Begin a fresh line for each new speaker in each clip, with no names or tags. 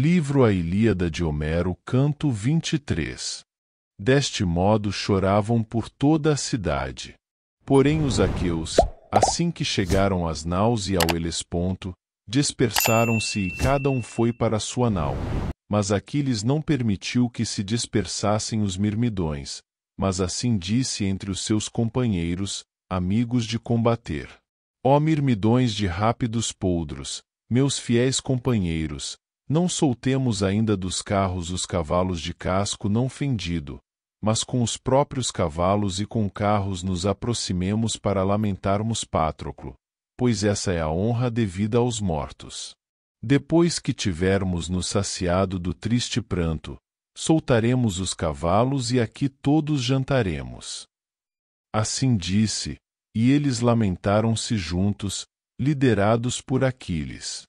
Livro A Ilíada de Homero, canto 23. Deste modo choravam por toda a cidade. Porém os aqueus, assim que chegaram às naus e ao Helesponto, dispersaram-se e cada um foi para sua nau. Mas Aquiles não permitiu que se dispersassem os mirmidões, mas assim disse entre os seus companheiros, amigos de combater. Ó mirmidões de rápidos poldros, meus fiéis companheiros, não soltemos ainda dos carros os cavalos de casco não fendido, mas com os próprios cavalos e com carros nos aproximemos para lamentarmos Pátroclo, pois essa é a honra devida aos mortos. Depois que tivermos nos saciado do triste pranto, soltaremos os cavalos e aqui todos jantaremos. Assim disse, e eles lamentaram-se juntos, liderados por Aquiles.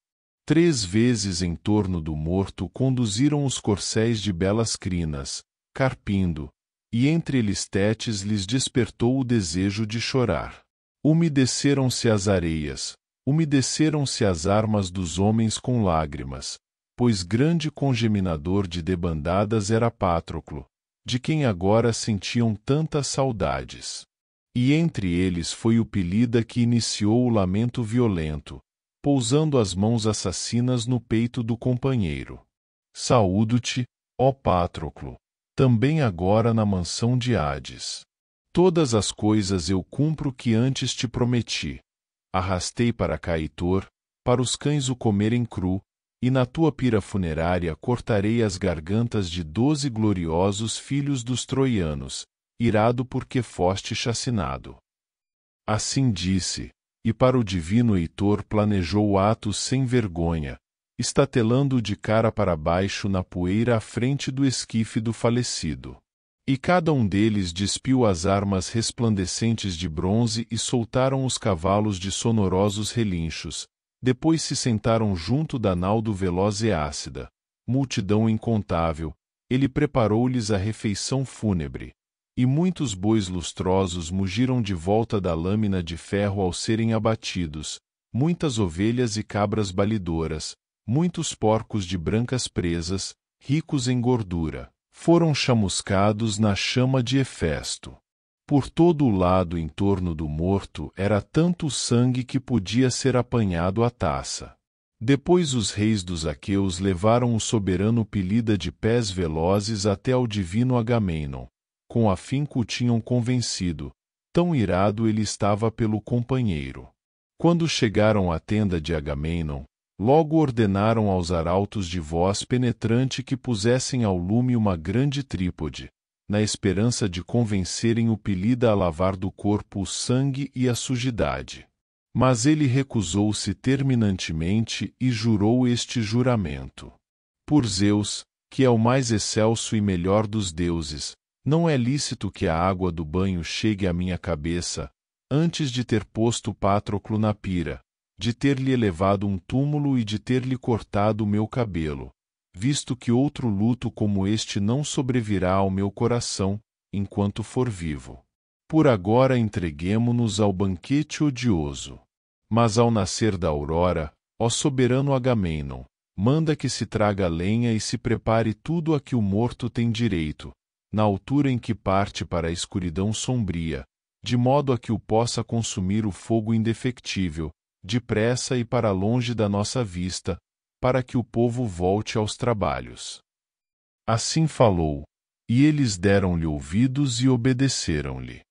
Três vezes em torno do morto conduziram os corcéis de belas crinas, carpindo, e entre elistetes lhes despertou o desejo de chorar. Umedeceram-se as areias, umedeceram-se as armas dos homens com lágrimas, pois grande congeminador de debandadas era Pátroclo, de quem agora sentiam tantas saudades. E entre eles foi o Pelida que iniciou o lamento violento, pousando as mãos assassinas no peito do companheiro. Saúdo-te, ó Pátroclo, também agora na mansão de Hades. Todas as coisas eu cumpro que antes te prometi. Arrastei para Caitor, para os cães o comerem cru, e na tua pira funerária cortarei as gargantas de doze gloriosos filhos dos troianos, irado porque foste chacinado. Assim disse, e para o divino Heitor planejou atos sem vergonha, estatelando de cara para baixo na poeira à frente do esquife do falecido. E cada um deles despiu as armas resplandecentes de bronze e soltaram os cavalos de sonorosos relinchos, depois se sentaram junto da nau veloz e ácida, multidão incontável, ele preparou-lhes a refeição fúnebre e muitos bois lustrosos mugiram de volta da lâmina de ferro ao serem abatidos, muitas ovelhas e cabras balidoras, muitos porcos de brancas presas, ricos em gordura, foram chamuscados na chama de Hefesto. Por todo o lado em torno do morto era tanto sangue que podia ser apanhado à taça. Depois os reis dos aqueus levaram o soberano pelida de pés velozes até ao divino Agamenon, com afinco o tinham convencido, tão irado ele estava pelo companheiro. Quando chegaram à tenda de Agamenon, logo ordenaram aos arautos de voz penetrante que pusessem ao lume uma grande trípode, na esperança de convencerem o Pelida a lavar do corpo o sangue e a sujidade. Mas ele recusou-se terminantemente e jurou este juramento. Por Zeus, que é o mais excelso e melhor dos deuses, não é lícito que a água do banho chegue à minha cabeça, antes de ter posto Pátroclo na pira, de ter-lhe elevado um túmulo e de ter-lhe cortado o meu cabelo, visto que outro luto como este não sobrevirá ao meu coração, enquanto for vivo. Por agora entreguemo-nos ao banquete odioso. Mas ao nascer da aurora, ó soberano Agamenon, manda que se traga lenha e se prepare tudo a que o morto tem direito, na altura em que parte para a escuridão sombria, de modo a que o possa consumir o fogo indefectível, depressa e para longe da nossa vista, para que o povo volte aos trabalhos. Assim falou, e eles deram-lhe ouvidos e obedeceram-lhe.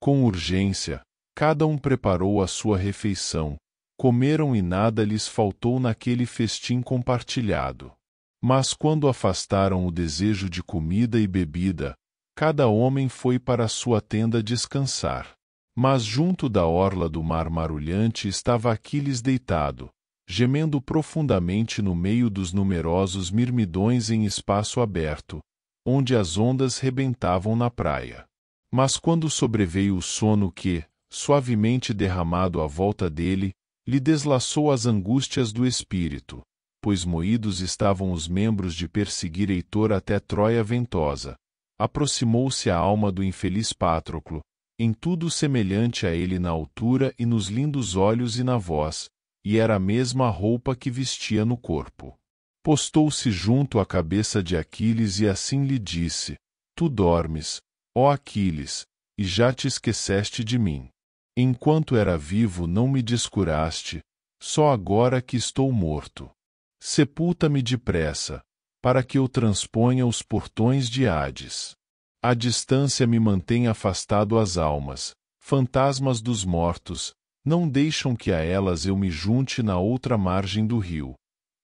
Com urgência, cada um preparou a sua refeição, comeram e nada lhes faltou naquele festim compartilhado. Mas quando afastaram o desejo de comida e bebida, cada homem foi para sua tenda descansar. Mas junto da orla do mar marulhante estava Aquiles deitado, gemendo profundamente no meio dos numerosos mirmidões em espaço aberto, onde as ondas rebentavam na praia. Mas quando sobreveio o sono que, suavemente derramado à volta dele, lhe deslaçou as angústias do espírito, pois moídos estavam os membros de perseguir Heitor até Troia ventosa. Aproximou-se a alma do infeliz Pátroclo, em tudo semelhante a ele na altura e nos lindos olhos e na voz, e era a mesma roupa que vestia no corpo. Postou-se junto à cabeça de Aquiles e assim lhe disse: Tu dormes, ó Aquiles, e já te esqueceste de mim. Enquanto era vivo não me descuraste, só agora que estou morto. Sepulta-me depressa, para que eu transponha os portões de Hades. A distância me mantém afastado às almas, fantasmas dos mortos, não deixam que a elas eu me junte na outra margem do rio.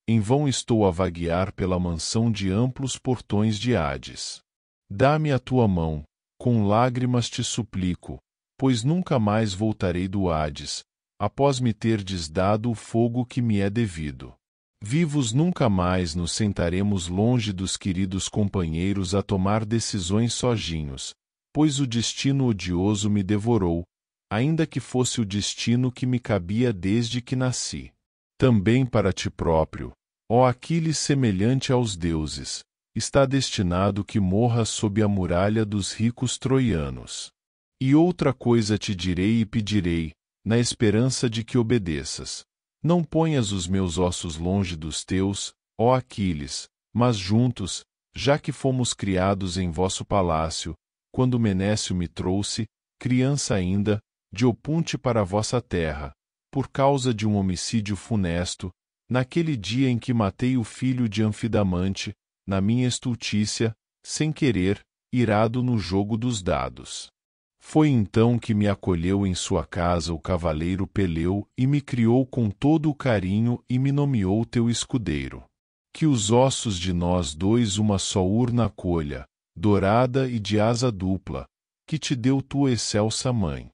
Em vão estou a vaguear pela mansão de amplos portões de Hades. Dá-me a tua mão, com lágrimas te suplico, pois nunca mais voltarei do Hades, após me terdes dado o fogo que me é devido. Vivos nunca mais nos sentaremos longe dos queridos companheiros a tomar decisões sozinhos, pois o destino odioso me devorou, ainda que fosse o destino que me cabia desde que nasci. Também para ti próprio, ó Aquiles semelhante aos deuses, está destinado que morra sob a muralha dos ricos troianos. E outra coisa te direi e pedirei, na esperança de que obedeças não ponhas os meus ossos longe dos teus, ó Aquiles, mas juntos, já que fomos criados em vosso palácio, quando Menécio me trouxe, criança ainda, de Opunte para a vossa terra, por causa de um homicídio funesto, naquele dia em que matei o filho de Anfidamante, na minha estultícia, sem querer, irado no jogo dos dados. Foi então que me acolheu em sua casa o cavaleiro Peleu e me criou com todo o carinho e me nomeou teu escudeiro. Que os ossos de nós dois uma só urna colha, dourada e de asa dupla, que te deu tua excelsa mãe.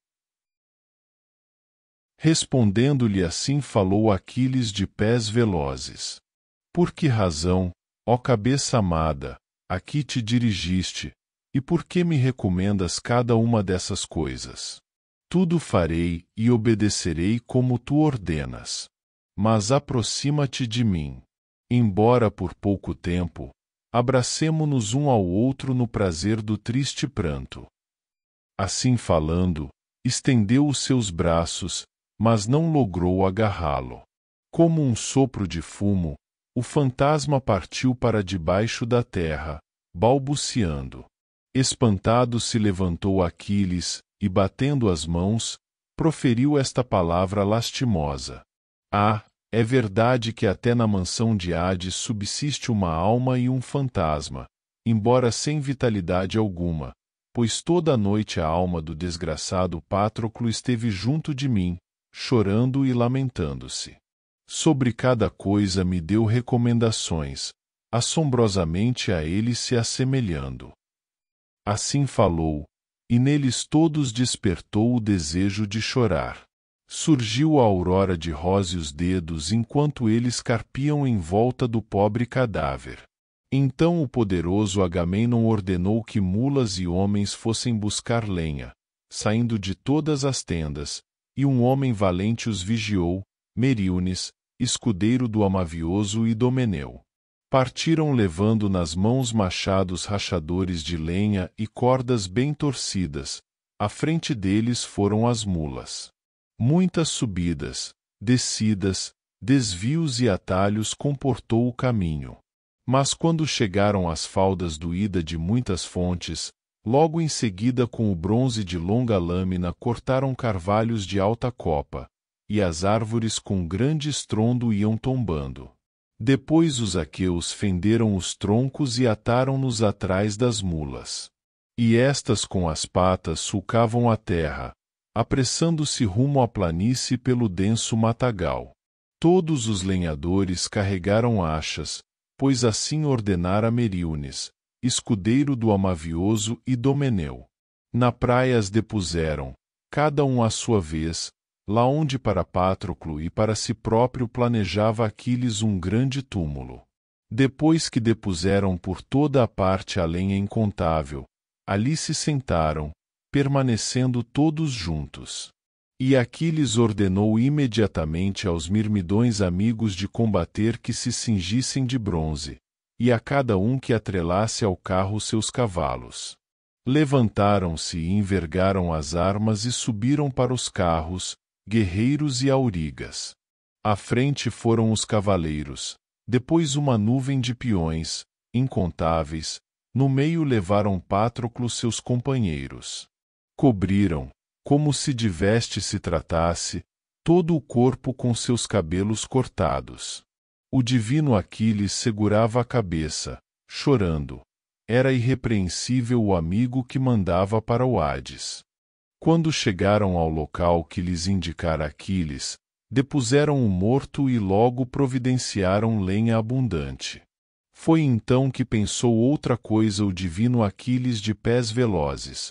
Respondendo-lhe assim falou Aquiles de pés velozes. Por que razão, ó cabeça amada, aqui te dirigiste, e por que me recomendas cada uma dessas coisas? Tudo farei e obedecerei como tu ordenas. Mas aproxima-te de mim. Embora por pouco tempo, abracemo-nos um ao outro no prazer do triste pranto. Assim falando, estendeu os seus braços, mas não logrou agarrá-lo. Como um sopro de fumo, o fantasma partiu para debaixo da terra, balbuciando. Espantado se levantou Aquiles, e batendo as mãos, proferiu esta palavra lastimosa. Ah, é verdade que até na mansão de Hades subsiste uma alma e um fantasma, embora sem vitalidade alguma, pois toda a noite a alma do desgraçado Patroclo esteve junto de mim, chorando e lamentando-se. Sobre cada coisa me deu recomendações, assombrosamente a ele se assemelhando. Assim falou, e neles todos despertou o desejo de chorar. Surgiu a aurora de rosa e os dedos enquanto eles carpiam em volta do pobre cadáver. Então o poderoso Agamenon ordenou que mulas e homens fossem buscar lenha, saindo de todas as tendas, e um homem valente os vigiou, Meriones, escudeiro do Amavioso Idomeneu partiram levando nas mãos machados rachadores de lenha e cordas bem torcidas, à frente deles foram as mulas. Muitas subidas, descidas, desvios e atalhos comportou o caminho. Mas quando chegaram às faldas do ida de muitas fontes, logo em seguida com o bronze de longa lâmina cortaram carvalhos de alta copa, e as árvores com grande estrondo iam tombando. Depois os aqueus fenderam os troncos e ataram-nos atrás das mulas. E estas com as patas sulcavam a terra, apressando-se rumo à planície pelo denso matagal. Todos os lenhadores carregaram achas, pois assim ordenara Meríones, escudeiro do Amavioso e Domeneu. Na praia as depuseram, cada um à sua vez, lá onde para Pátroclo e para si próprio planejava Aquiles um grande túmulo. Depois que depuseram por toda a parte a lenha incontável, ali se sentaram, permanecendo todos juntos. E Aquiles ordenou imediatamente aos mirmidões amigos de combater que se cingissem de bronze, e a cada um que atrelasse ao carro seus cavalos. Levantaram-se e envergaram as armas e subiram para os carros, guerreiros e aurigas. À frente foram os cavaleiros, depois uma nuvem de peões, incontáveis, no meio levaram Pátroclo seus companheiros. Cobriram, como se de veste se tratasse, todo o corpo com seus cabelos cortados. O divino Aquiles segurava a cabeça, chorando. Era irrepreensível o amigo que mandava para o Hades. Quando chegaram ao local que lhes indicara Aquiles, depuseram o morto e logo providenciaram lenha abundante. Foi então que pensou outra coisa o divino Aquiles de pés velozes.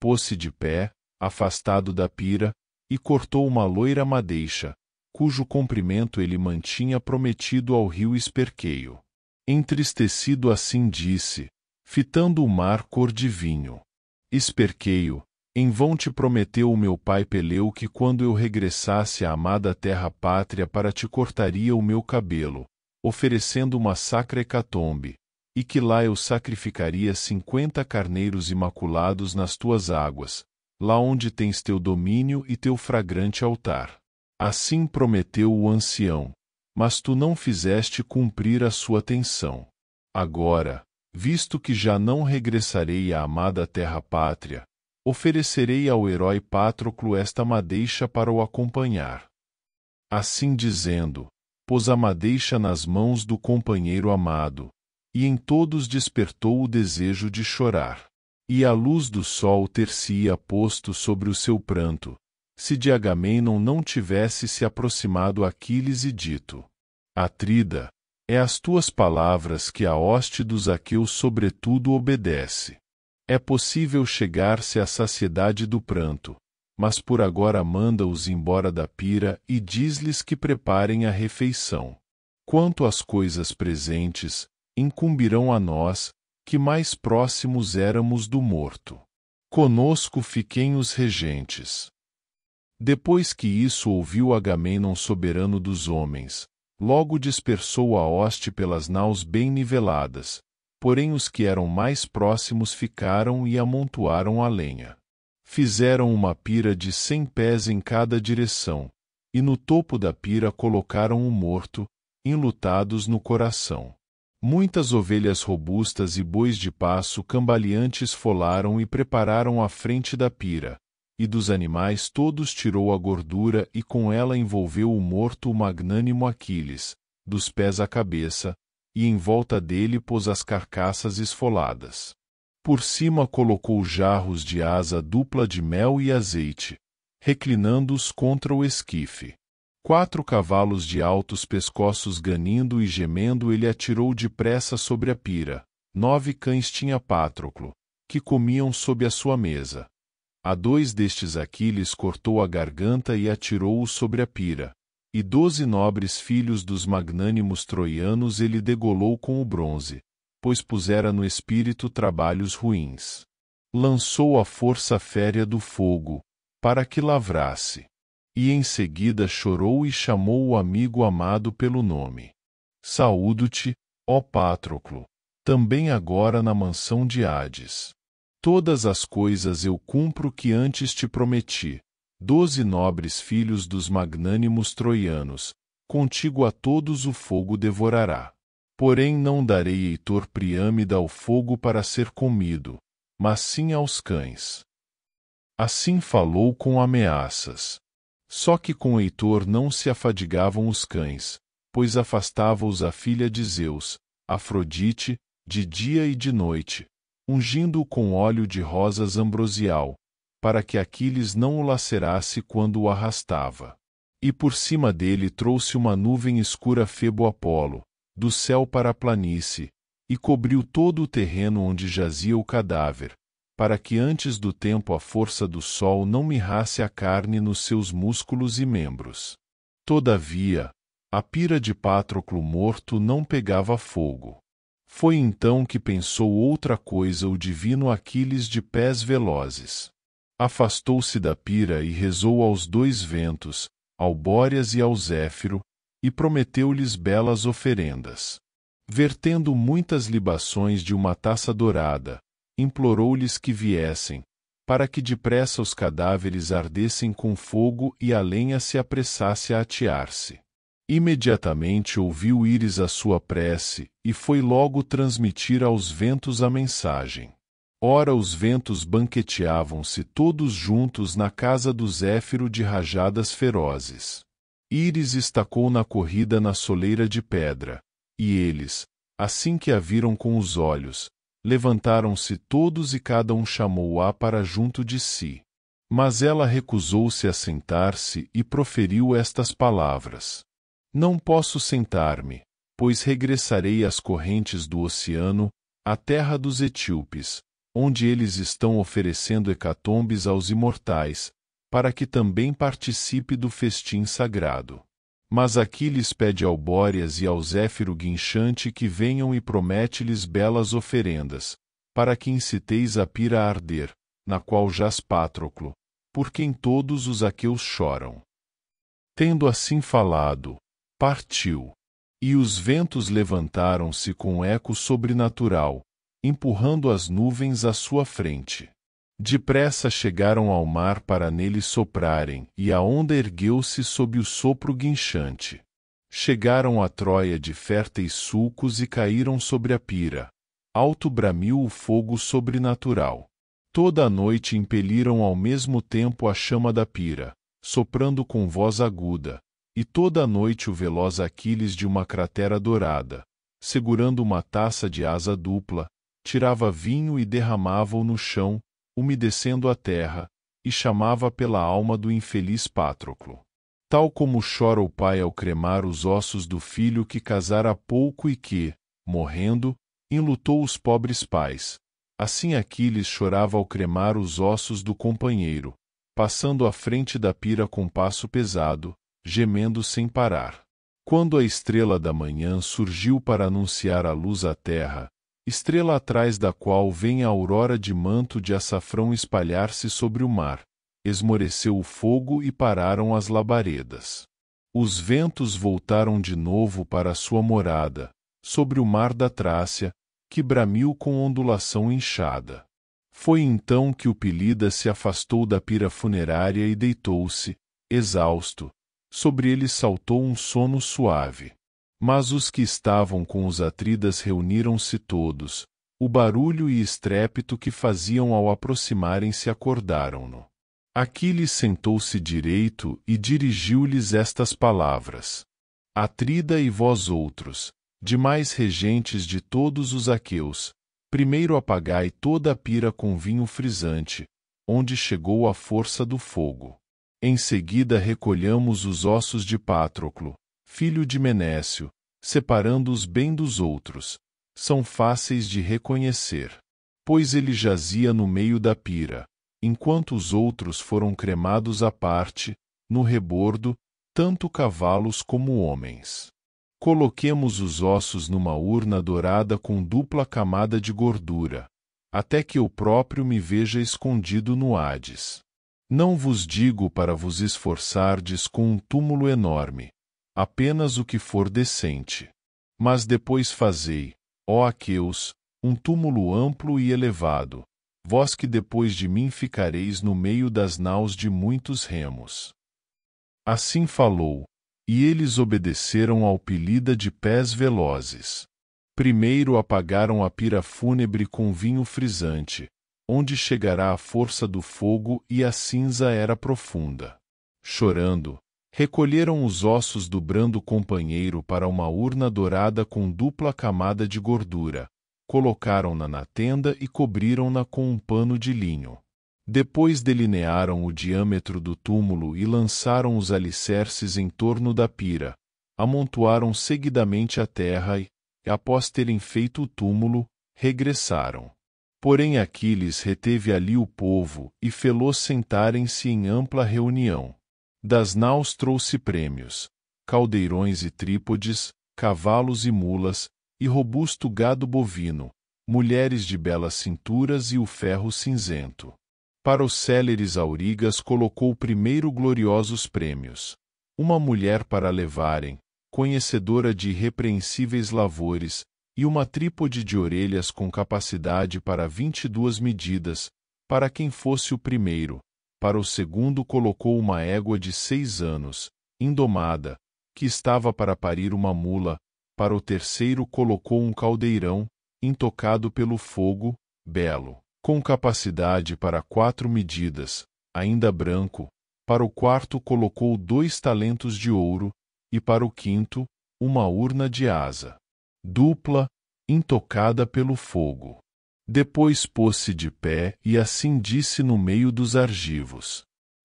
Pôs-se de pé, afastado da pira, e cortou uma loira madeixa, cujo comprimento ele mantinha prometido ao rio Esperqueio. Entristecido assim disse, fitando o mar cor de vinho. Esperqueio, em vão te prometeu o meu pai Peleu que quando eu regressasse à amada terra pátria para te cortaria o meu cabelo, oferecendo uma sacra hecatombe, e que lá eu sacrificaria cinquenta carneiros imaculados nas tuas águas, lá onde tens teu domínio e teu fragrante altar. Assim prometeu o ancião, mas tu não fizeste cumprir a sua tensão. Agora, visto que já não regressarei à amada terra pátria, oferecerei ao herói Patroclo esta madeixa para o acompanhar. Assim dizendo, pôs a madeixa nas mãos do companheiro amado, e em todos despertou o desejo de chorar. E a luz do sol ter-se-ia posto sobre o seu pranto, se de Agamenon não tivesse se aproximado Aquiles e dito: Atrida, é as tuas palavras que a hoste dos aqueus sobretudo obedece. É possível chegar-se à saciedade do pranto, mas por agora manda-os embora da pira e diz-lhes que preparem a refeição. Quanto às coisas presentes, incumbirão a nós, que mais próximos éramos do morto. Conosco fiquem os regentes. Depois que isso ouviu Agamenon soberano dos homens, logo dispersou a hoste pelas naus bem niveladas, porém os que eram mais próximos ficaram e amontoaram a lenha. Fizeram uma pira de cem pés em cada direção, e no topo da pira colocaram o um morto, enlutados no coração. Muitas ovelhas robustas e bois de passo cambaleantes folaram e prepararam a frente da pira, e dos animais todos tirou a gordura e com ela envolveu o morto o magnânimo Aquiles, dos pés à cabeça, e em volta dele pôs as carcaças esfoladas. Por cima colocou jarros de asa dupla de mel e azeite, reclinando-os contra o esquife. Quatro cavalos de altos pescoços ganindo e gemendo ele atirou depressa sobre a pira. Nove cães tinha Pátroclo, que comiam sob a sua mesa. A dois destes Aquiles cortou a garganta e atirou-os sobre a pira e doze nobres filhos dos magnânimos troianos ele degolou com o bronze, pois pusera no espírito trabalhos ruins. Lançou a força férrea do fogo, para que lavrasse. E em seguida chorou e chamou o amigo amado pelo nome. Saúdo-te, ó Pátroclo, também agora na mansão de Hades. Todas as coisas eu cumpro que antes te prometi, doze nobres filhos dos magnânimos troianos, contigo a todos o fogo devorará. Porém não darei Heitor Priâmida ao fogo para ser comido, mas sim aos cães. Assim falou com ameaças. Só que com Heitor não se afadigavam os cães, pois afastava-os a filha de Zeus, Afrodite, de dia e de noite, ungindo-o com óleo de rosas ambrosial, para que Aquiles não o lacerasse quando o arrastava. E por cima dele trouxe uma nuvem escura Febo Apolo, do céu para a planície, e cobriu todo o terreno onde jazia o cadáver, para que antes do tempo a força do sol não mirrasse a carne nos seus músculos e membros. Todavia, a pira de Patroclo morto não pegava fogo. Foi então que pensou outra coisa o divino Aquiles de pés velozes afastou-se da pira e rezou aos dois ventos, ao Bóreas e ao Zéfiro, e prometeu-lhes belas oferendas. Vertendo muitas libações de uma taça dourada, implorou-lhes que viessem, para que depressa os cadáveres ardessem com fogo e a lenha se apressasse a atear-se. Imediatamente ouviu Íris a sua prece, e foi logo transmitir aos ventos a mensagem. Ora os ventos banqueteavam-se todos juntos na casa do Zéfiro de rajadas ferozes. Íris estacou na corrida na soleira de pedra, e eles, assim que a viram com os olhos, levantaram-se todos e cada um chamou-a para junto de si. Mas ela recusou-se a sentar-se e proferiu estas palavras: Não posso sentar-me, pois regressarei às correntes do oceano, à terra dos etíopes, onde eles estão oferecendo hecatombes aos imortais, para que também participe do festim sagrado. Mas Aquiles pede ao Bóreas e ao Zéfiro guinchante que venham e promete-lhes belas oferendas, para que inciteis a pira a arder, na qual jaz Pátroclo, por quem todos os aqueus choram. Tendo assim falado, partiu. E os ventos levantaram-se com eco sobrenatural, empurrando as nuvens à sua frente. Depressa chegaram ao mar para nele soprarem, e a onda ergueu-se sob o sopro guinchante. Chegaram a Troia de férteis sulcos e caíram sobre a pira. Alto bramiu o fogo sobrenatural. Toda a noite impeliram ao mesmo tempo a chama da pira, soprando com voz aguda, e toda a noite o veloz Aquiles de uma cratera dourada, segurando uma taça de asa dupla, tirava vinho e derramava-o no chão, umedecendo a terra, e chamava pela alma do infeliz Pátroclo. Tal como chora o pai ao cremar os ossos do filho que casara pouco e que, morrendo, enlutou os pobres pais. Assim Aquiles chorava ao cremar os ossos do companheiro, passando à frente da pira com passo pesado, gemendo sem parar. Quando a estrela da manhã surgiu para anunciar a luz à terra, estrela atrás da qual vem a aurora de manto de açafrão espalhar-se sobre o mar. Esmoreceu o fogo e pararam as labaredas. Os ventos voltaram de novo para sua morada, sobre o mar da Trácia, que bramiu com ondulação inchada. Foi então que o Pelida se afastou da pira funerária e deitou-se, exausto. Sobre ele saltou um sono suave. Mas os que estavam com os atridas reuniram-se todos, o barulho e estrépito que faziam ao aproximarem-se acordaram-no. Aquiles sentou-se direito e dirigiu-lhes estas palavras. Atrida e vós outros, demais regentes de todos os aqueus, primeiro apagai toda a pira com vinho frisante, onde chegou a força do fogo. Em seguida recolhamos os ossos de Pátroclo, filho de Menécio, separando os bem dos outros, são fáceis de reconhecer. Pois ele jazia no meio da pira, enquanto os outros foram cremados à parte, no rebordo, tanto cavalos como homens. Coloquemos os ossos numa urna dourada com dupla camada de gordura, até que eu próprio me veja escondido no Hades. Não vos digo para vos esforçardes com um túmulo enorme, apenas o que for decente. Mas depois fazei, ó aqueus, um túmulo amplo e elevado, vós que depois de mim ficareis no meio das naus de muitos remos. Assim falou, e eles obedeceram ao pelida de pés velozes. Primeiro apagaram a pira fúnebre com vinho frisante, onde chegará a força do fogo e a cinza era profunda. Chorando, recolheram os ossos do brando companheiro para uma urna dourada com dupla camada de gordura, colocaram-na na tenda e cobriram-na com um pano de linho. Depois delinearam o diâmetro do túmulo e lançaram os alicerces em torno da pira, amontoaram seguidamente a terra e, após terem feito o túmulo, regressaram. Porém Aquiles reteve ali o povo e fê os sentarem-se em ampla reunião. Das naus trouxe prêmios, caldeirões e trípodes, cavalos e mulas, e robusto gado bovino, mulheres de belas cinturas e o ferro cinzento. Para os céleres aurigas colocou primeiro gloriosos prêmios. Uma mulher para levarem, conhecedora de irrepreensíveis lavores, e uma trípode de orelhas com capacidade para vinte e duas medidas, para quem fosse o primeiro, para o segundo colocou uma égua de seis anos, indomada, que estava para parir uma mula, para o terceiro colocou um caldeirão, intocado pelo fogo, belo, com capacidade para quatro medidas, ainda branco, para o quarto colocou dois talentos de ouro, e para o quinto, uma urna de asa, dupla, intocada pelo fogo. Depois pôs-se de pé e assim disse no meio dos argivos.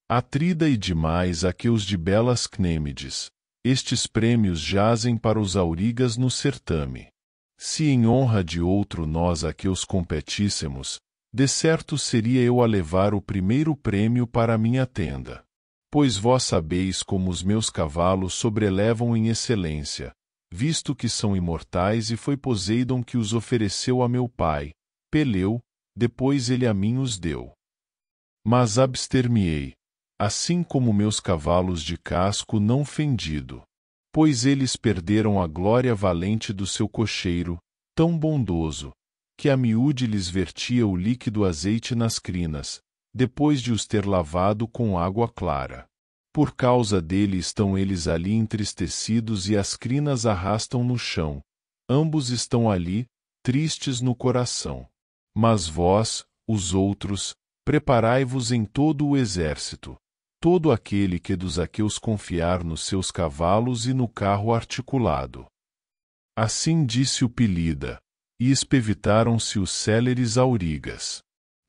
Atrida e demais aqueus de belas Cnêmides, estes prêmios jazem para os aurigas no certame. Se em honra de outro nós aqueus competíssemos, de certo seria eu a levar o primeiro prêmio para a minha tenda. Pois vós sabeis como os meus cavalos sobrelevam em excelência, visto que são imortais e foi Poseidon que os ofereceu a meu pai, peleu, depois ele a mim os deu. Mas abster-me-ei, assim como meus cavalos de casco não fendido, pois eles perderam a glória valente do seu cocheiro, tão bondoso, que a miúde lhes vertia o líquido azeite nas crinas, depois de os ter lavado com água clara. Por causa dele estão eles ali entristecidos e as crinas arrastam no chão. Ambos estão ali, tristes no coração. Mas vós, os outros, preparai-vos em todo o exército. Todo aquele que dos aqueus confiar nos seus cavalos e no carro articulado. Assim disse o Pilida, e espevitaram-se os céleres aurigas.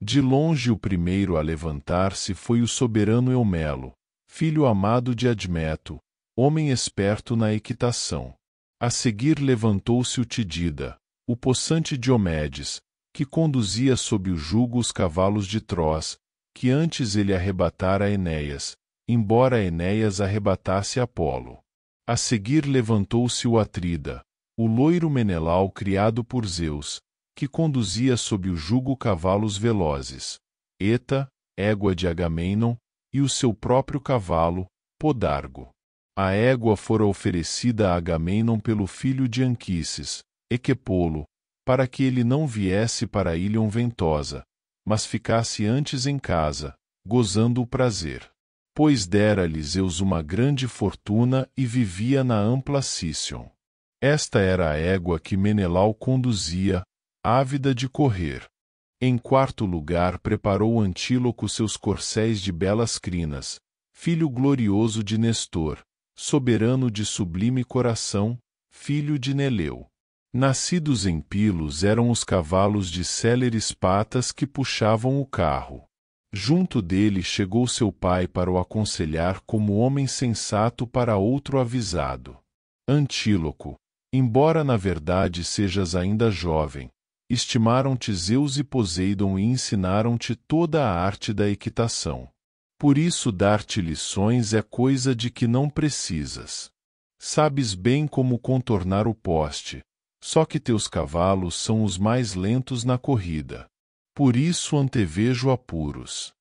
De longe o primeiro a levantar-se foi o soberano Eumelo, filho amado de Admeto, homem esperto na equitação. A seguir levantou-se o Tidida, o possante Diomedes, que conduzia sob o jugo os cavalos de Troz, que antes ele arrebatara a Enéas, embora Enéas arrebatasse Apolo. A seguir levantou-se o Atrida, o loiro Menelau criado por Zeus, que conduzia sob o jugo cavalos velozes, Eta, égua de Agamenon, e o seu próprio cavalo, Podargo. A égua fora oferecida a Agamenon pelo filho de Anquises, Equepolo, para que ele não viesse para a Ventosa, mas ficasse antes em casa, gozando o prazer. Pois dera-lhe Zeus uma grande fortuna e vivia na ampla Sícion. Esta era a égua que Menelau conduzia, ávida de correr. Em quarto lugar preparou Antíloco seus corcéis de belas crinas, filho glorioso de Nestor, soberano de sublime coração, filho de Neleu. Nascidos em Pilos eram os cavalos de céleres patas que puxavam o carro. Junto dele chegou seu pai para o aconselhar como homem sensato para outro avisado. Antíloco, embora na verdade sejas ainda jovem, estimaram-te Zeus e Poseidon e ensinaram-te toda a arte da equitação. Por isso dar-te lições é coisa de que não precisas. Sabes bem como contornar o poste, só que teus cavalos são os mais lentos na corrida. Por isso antevejo apuros.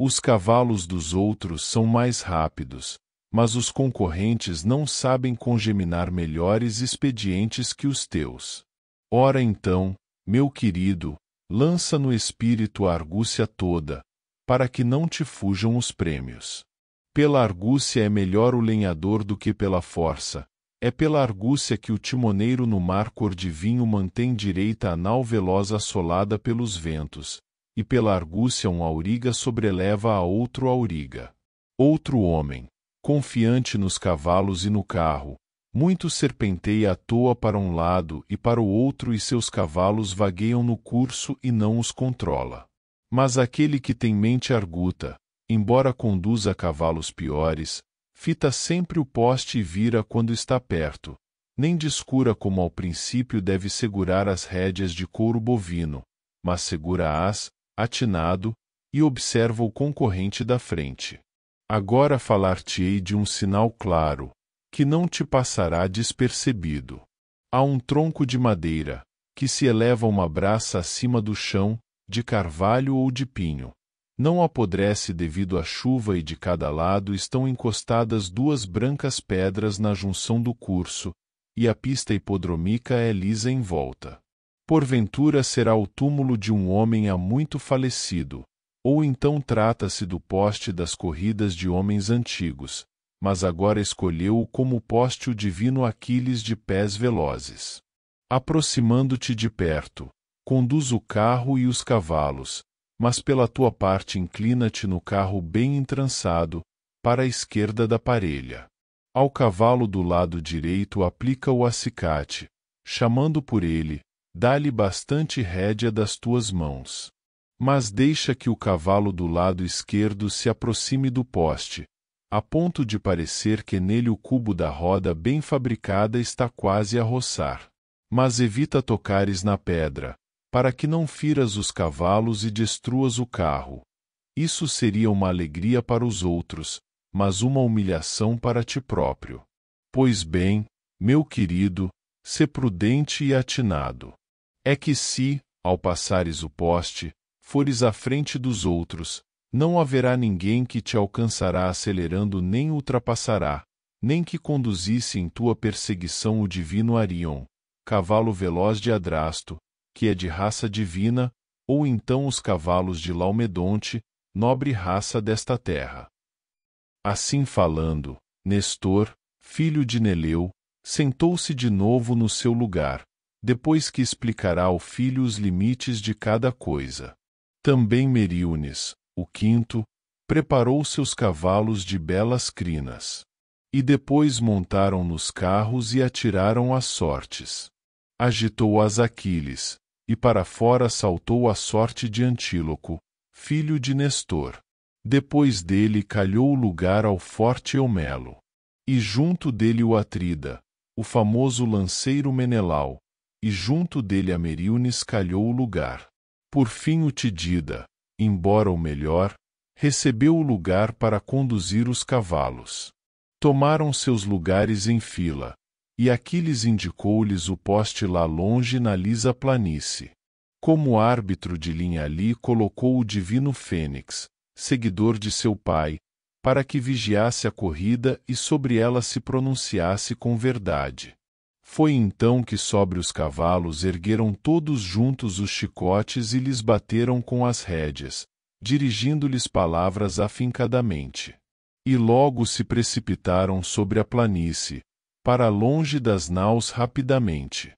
Os cavalos dos outros são mais rápidos, mas os concorrentes não sabem congeminar melhores expedientes que os teus. Ora então, meu querido, lança no espírito a argúcia toda, para que não te fujam os prêmios. Pela argúcia é melhor o lenhador do que pela força, é pela argúcia que o timoneiro no mar cor de vinho mantém direita a nau veloz assolada pelos ventos, e pela argúcia um auriga sobreleva a outro auriga. Outro homem, confiante nos cavalos e no carro, muito serpenteia à toa para um lado e para o outro e seus cavalos vagueiam no curso e não os controla. Mas aquele que tem mente arguta, embora conduza cavalos piores, Fita sempre o poste e vira quando está perto. Nem descura como ao princípio deve segurar as rédeas de couro bovino, mas segura-as, atinado, e observa o concorrente da frente. Agora falar-te-ei de um sinal claro, que não te passará despercebido. Há um tronco de madeira, que se eleva uma braça acima do chão, de carvalho ou de pinho não apodrece devido à chuva e de cada lado estão encostadas duas brancas pedras na junção do curso, e a pista hipodromica é lisa em volta. Porventura será o túmulo de um homem há muito falecido, ou então trata-se do poste das corridas de homens antigos, mas agora escolheu-o como poste o divino Aquiles de pés velozes. Aproximando-te de perto, conduz o carro e os cavalos, mas pela tua parte inclina-te no carro bem entrançado, para a esquerda da parelha. Ao cavalo do lado direito aplica o acicate, chamando por ele, dá-lhe bastante rédea das tuas mãos. Mas deixa que o cavalo do lado esquerdo se aproxime do poste, a ponto de parecer que nele o cubo da roda bem fabricada está quase a roçar. Mas evita tocares na pedra, para que não firas os cavalos e destruas o carro. Isso seria uma alegria para os outros, mas uma humilhação para ti próprio. Pois bem, meu querido, se prudente e atinado. É que se, ao passares o poste, fores à frente dos outros, não haverá ninguém que te alcançará acelerando nem ultrapassará, nem que conduzisse em tua perseguição o divino Arion, cavalo veloz de Adrasto, que é de raça divina, ou então os cavalos de Laomedonte, nobre raça desta terra. Assim falando, Nestor, filho de Neleu, sentou-se de novo no seu lugar, depois que explicará ao filho os limites de cada coisa. Também Meriones, o quinto, preparou seus cavalos de belas crinas. E depois montaram nos carros e atiraram as sortes. Agitou as Aquiles, e para fora saltou a sorte de Antíloco, filho de Nestor. Depois dele calhou o lugar ao forte Eumelo. E junto dele o Atrida, o famoso lanceiro Menelau, e junto dele a Merilnes calhou o lugar. Por fim o Tidida, embora o melhor, recebeu o lugar para conduzir os cavalos. Tomaram seus lugares em fila, e Aquiles indicou-lhes o poste lá longe na lisa planície. Como árbitro de linha ali colocou o divino Fênix, seguidor de seu pai, para que vigiasse a corrida e sobre ela se pronunciasse com verdade. Foi então que sobre os cavalos ergueram todos juntos os chicotes e lhes bateram com as rédeas, dirigindo-lhes palavras afincadamente. E logo se precipitaram sobre a planície, para longe das naus rapidamente.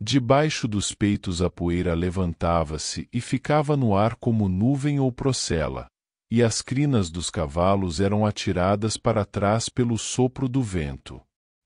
Debaixo dos peitos a poeira levantava-se e ficava no ar como nuvem ou procela, e as crinas dos cavalos eram atiradas para trás pelo sopro do vento.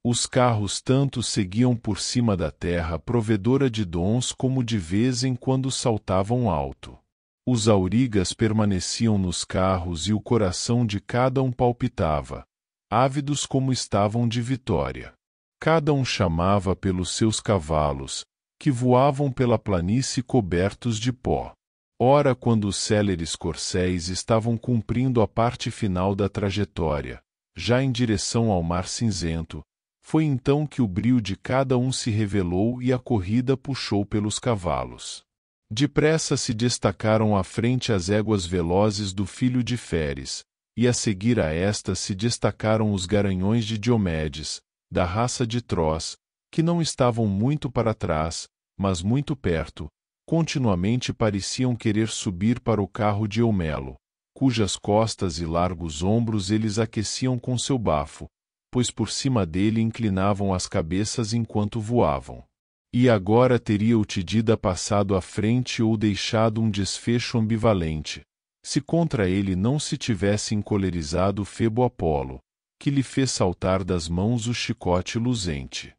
Os carros tanto seguiam por cima da terra provedora de dons como de vez em quando saltavam alto. Os aurigas permaneciam nos carros e o coração de cada um palpitava, ávidos como estavam de vitória. Cada um chamava pelos seus cavalos, que voavam pela planície cobertos de pó. Ora, quando os céleres corcéis estavam cumprindo a parte final da trajetória, já em direção ao mar cinzento, foi então que o brio de cada um se revelou e a corrida puxou pelos cavalos. Depressa se destacaram à frente as éguas velozes do filho de Feres, e a seguir a estas se destacaram os garanhões de Diomedes, da raça de Troz, que não estavam muito para trás, mas muito perto, continuamente pareciam querer subir para o carro de Eumelo, cujas costas e largos ombros eles aqueciam com seu bafo, pois por cima dele inclinavam as cabeças enquanto voavam. E agora teria o Tidida passado à frente ou deixado um desfecho ambivalente, se contra ele não se tivesse encolerizado Febo Apolo, que lhe fez saltar das mãos o chicote luzente.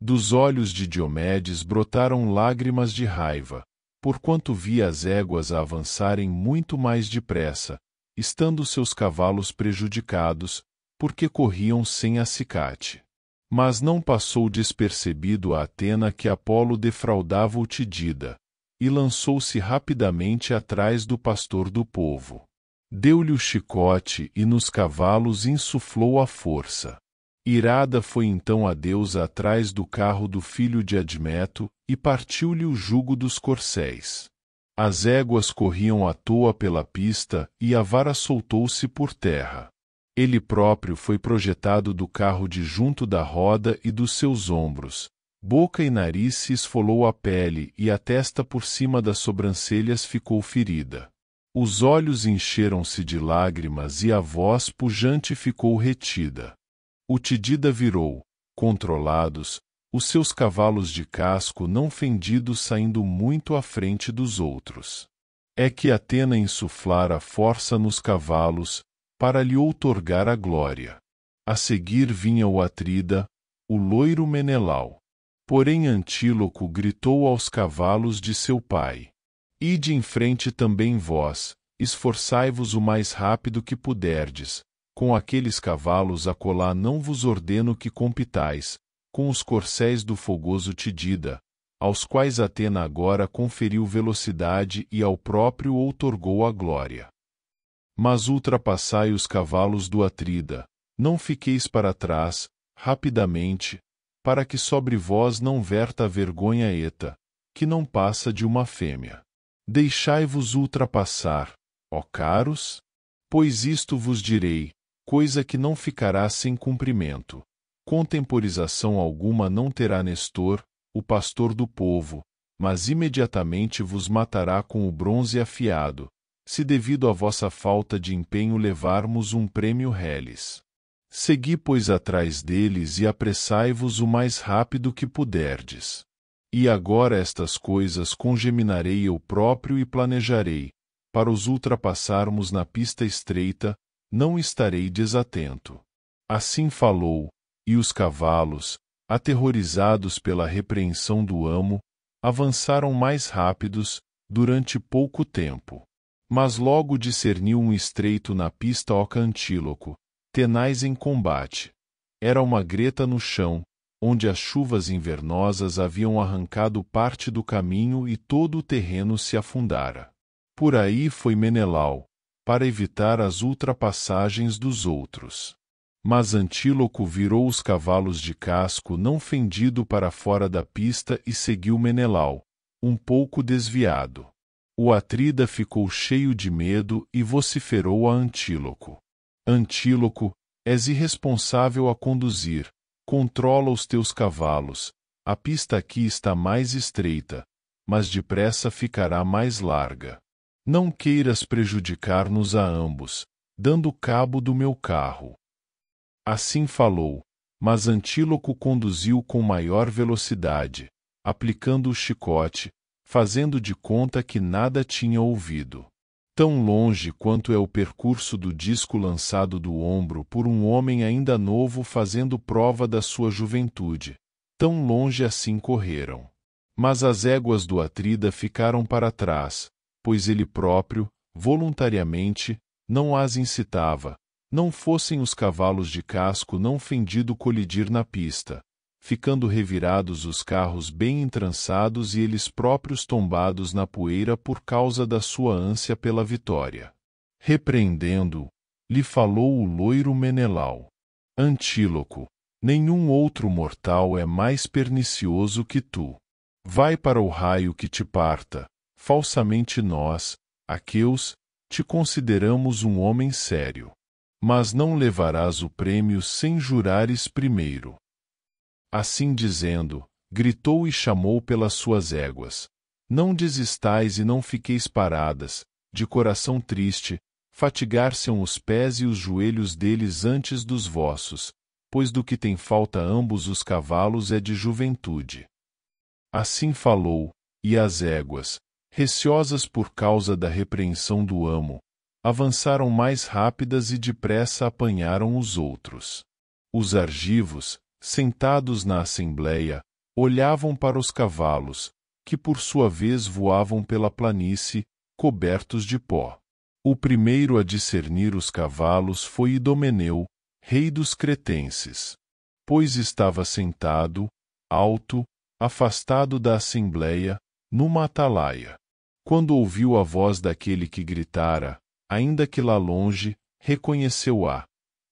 Dos olhos de Diomedes brotaram lágrimas de raiva, porquanto via as éguas a avançarem muito mais depressa, estando seus cavalos prejudicados, porque corriam sem acicate. Mas não passou despercebido a Atena que Apolo defraudava o Tidida, e lançou-se rapidamente atrás do pastor do povo. Deu-lhe o chicote e nos cavalos insuflou a força. Irada foi então a deusa atrás do carro do filho de Admeto, e partiu-lhe o jugo dos corcéis. As éguas corriam à toa pela pista e a vara soltou-se por terra. Ele próprio foi projetado do carro de junto da roda e dos seus ombros. Boca e nariz se esfolou a pele e a testa por cima das sobrancelhas ficou ferida. Os olhos encheram-se de lágrimas e a voz pujante ficou retida. O Tidida virou, controlados, os seus cavalos de casco não fendidos saindo muito à frente dos outros. É que Atena insuflara força nos cavalos, para lhe outorgar a glória. A seguir vinha o Atrida, o loiro Menelau. Porém Antíloco gritou aos cavalos de seu pai Ide em frente também vós, esforçai-vos o mais rápido que puderdes, com aqueles cavalos acolá não vos ordeno que compitais, com os corcéis do fogoso Tidida, aos quais Atena agora conferiu velocidade e ao próprio outorgou a glória. Mas ultrapassai os cavalos do Atrida, não fiqueis para trás, rapidamente, para que sobre vós não verta a vergonha eta, que não passa de uma fêmea. Deixai-vos ultrapassar, ó caros, pois isto vos direi, coisa que não ficará sem cumprimento. Contemporização alguma não terá Nestor, o pastor do povo, mas imediatamente vos matará com o bronze afiado, se devido à vossa falta de empenho levarmos um prêmio reles. Segui, pois, atrás deles e apressai-vos o mais rápido que puderdes. E agora estas coisas congeminarei eu próprio e planejarei, para os ultrapassarmos na pista estreita, não estarei desatento. Assim falou, e os cavalos, aterrorizados pela repreensão do amo, avançaram mais rápidos, durante pouco tempo. Mas logo discerniu um estreito na pista ao cantíloco, tenais em combate. Era uma greta no chão, onde as chuvas invernosas haviam arrancado parte do caminho e todo o terreno se afundara. Por aí foi Menelau, para evitar as ultrapassagens dos outros. Mas Antíloco virou os cavalos de casco não fendido para fora da pista e seguiu Menelau, um pouco desviado. O Atrida ficou cheio de medo e vociferou a Antíloco. Antíloco, és irresponsável a conduzir, Controla os teus cavalos, a pista aqui está mais estreita, mas depressa ficará mais larga. Não queiras prejudicar-nos a ambos, dando cabo do meu carro. Assim falou, mas Antíloco conduziu com maior velocidade, aplicando o chicote, fazendo de conta que nada tinha ouvido tão longe quanto é o percurso do disco lançado do ombro por um homem ainda novo fazendo prova da sua juventude. Tão longe assim correram. Mas as éguas do Atrida ficaram para trás, pois ele próprio, voluntariamente, não as incitava, não fossem os cavalos de casco não fendido colidir na pista, ficando revirados os carros bem entrançados e eles próprios tombados na poeira por causa da sua ânsia pela vitória. Repreendendo, lhe falou o loiro Menelau. Antíloco, nenhum outro mortal é mais pernicioso que tu. Vai para o raio que te parta. Falsamente nós, aqueus, te consideramos um homem sério. Mas não levarás o prêmio sem jurares primeiro. Assim dizendo, gritou e chamou pelas suas éguas. Não desistais e não fiqueis paradas, de coração triste, fatigar-se-ão os pés e os joelhos deles antes dos vossos, pois do que tem falta ambos os cavalos é de juventude. Assim falou, e as éguas, receosas por causa da repreensão do amo, avançaram mais rápidas e depressa apanharam os outros. Os argivos, sentados na assembléia olhavam para os cavalos, que por sua vez voavam pela planície, cobertos de pó. O primeiro a discernir os cavalos foi Idomeneu, rei dos cretenses. Pois estava sentado, alto, afastado da assembléia, numa atalaia. Quando ouviu a voz daquele que gritara, ainda que lá longe, reconheceu-a,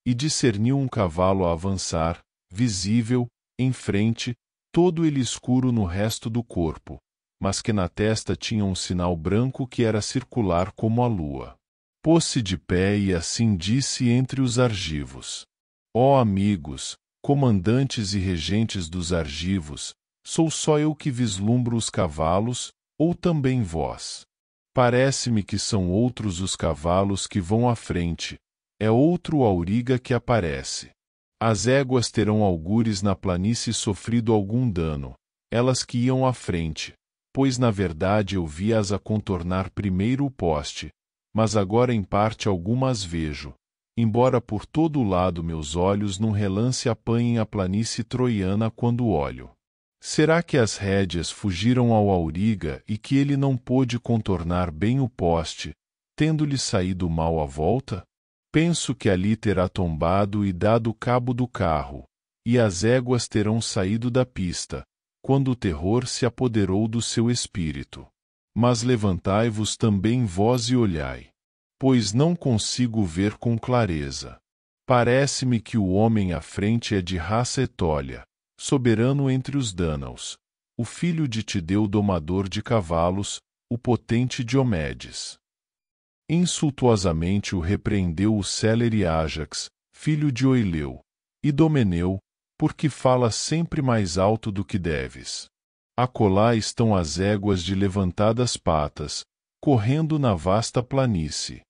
e discerniu um cavalo a avançar, visível, em frente, todo ele escuro no resto do corpo, mas que na testa tinha um sinal branco que era circular como a lua. Pôs-se de pé e assim disse entre os argivos: Ó oh, amigos, comandantes e regentes dos argivos, sou só eu que vislumbro os cavalos, ou também vós. Parece-me que são outros os cavalos que vão à frente, é outro auriga que aparece. As éguas terão algures na planície sofrido algum dano, elas que iam à frente, pois na verdade eu vi-as a contornar primeiro o poste, mas agora em parte algumas vejo, embora por todo o lado meus olhos num relance apanhem a planície troiana quando olho. Será que as rédeas fugiram ao auriga e que ele não pôde contornar bem o poste, tendo-lhe saído mal a volta? Penso que ali terá tombado e dado cabo do carro, e as éguas terão saído da pista, quando o terror se apoderou do seu espírito. Mas levantai-vos também vós e olhai, pois não consigo ver com clareza. Parece-me que o homem à frente é de raça etólia, soberano entre os Dânaos, o filho de Tideu domador de cavalos, o potente Diomedes. Insultuosamente o repreendeu o célere Ajax, filho de Oileu, e Domeneu, porque fala sempre mais alto do que deves. Acolá estão as éguas de levantadas patas, correndo na vasta planície.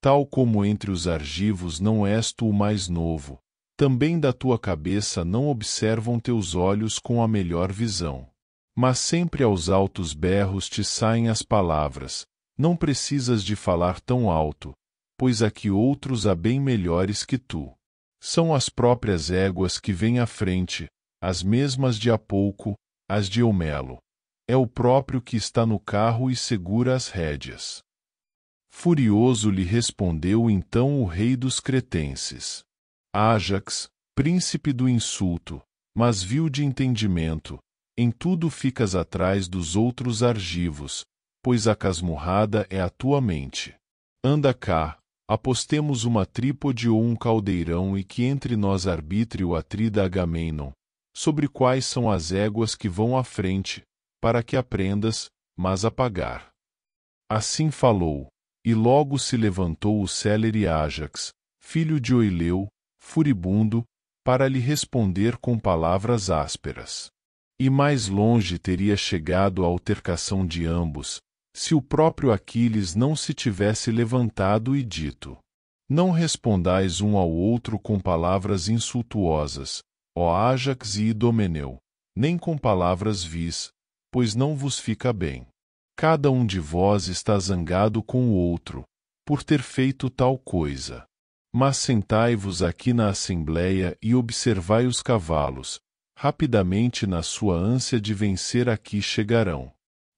Tal como entre os argivos não és tu o mais novo, também da tua cabeça não observam teus olhos com a melhor visão. Mas sempre aos altos berros te saem as palavras, não precisas de falar tão alto, pois aqui outros há bem melhores que tu. São as próprias éguas que vêm à frente, as mesmas de há pouco, as de Eumelo. É o próprio que está no carro e segura as rédeas. Furioso lhe respondeu então o rei dos cretenses. Ajax, príncipe do insulto, mas vil de entendimento, em tudo ficas atrás dos outros argivos, pois a casmurrada é a tua mente. Anda cá, apostemos uma trípode ou um caldeirão e que entre nós arbitre o atrida Agamenon, sobre quais são as éguas que vão à frente, para que aprendas, mas a pagar. Assim falou, e logo se levantou o célere Ajax, filho de Oileu, furibundo, para lhe responder com palavras ásperas. E mais longe teria chegado a altercação de ambos, se o próprio Aquiles não se tivesse levantado e dito: Não respondais um ao outro com palavras insultuosas, ó Ajax e Idomeneu, nem com palavras vis, pois não vos fica bem. Cada um de vós está zangado com o outro, por ter feito tal coisa. Mas sentai-vos aqui na assembleia e observai os cavalos, rapidamente na sua ânsia de vencer aqui chegarão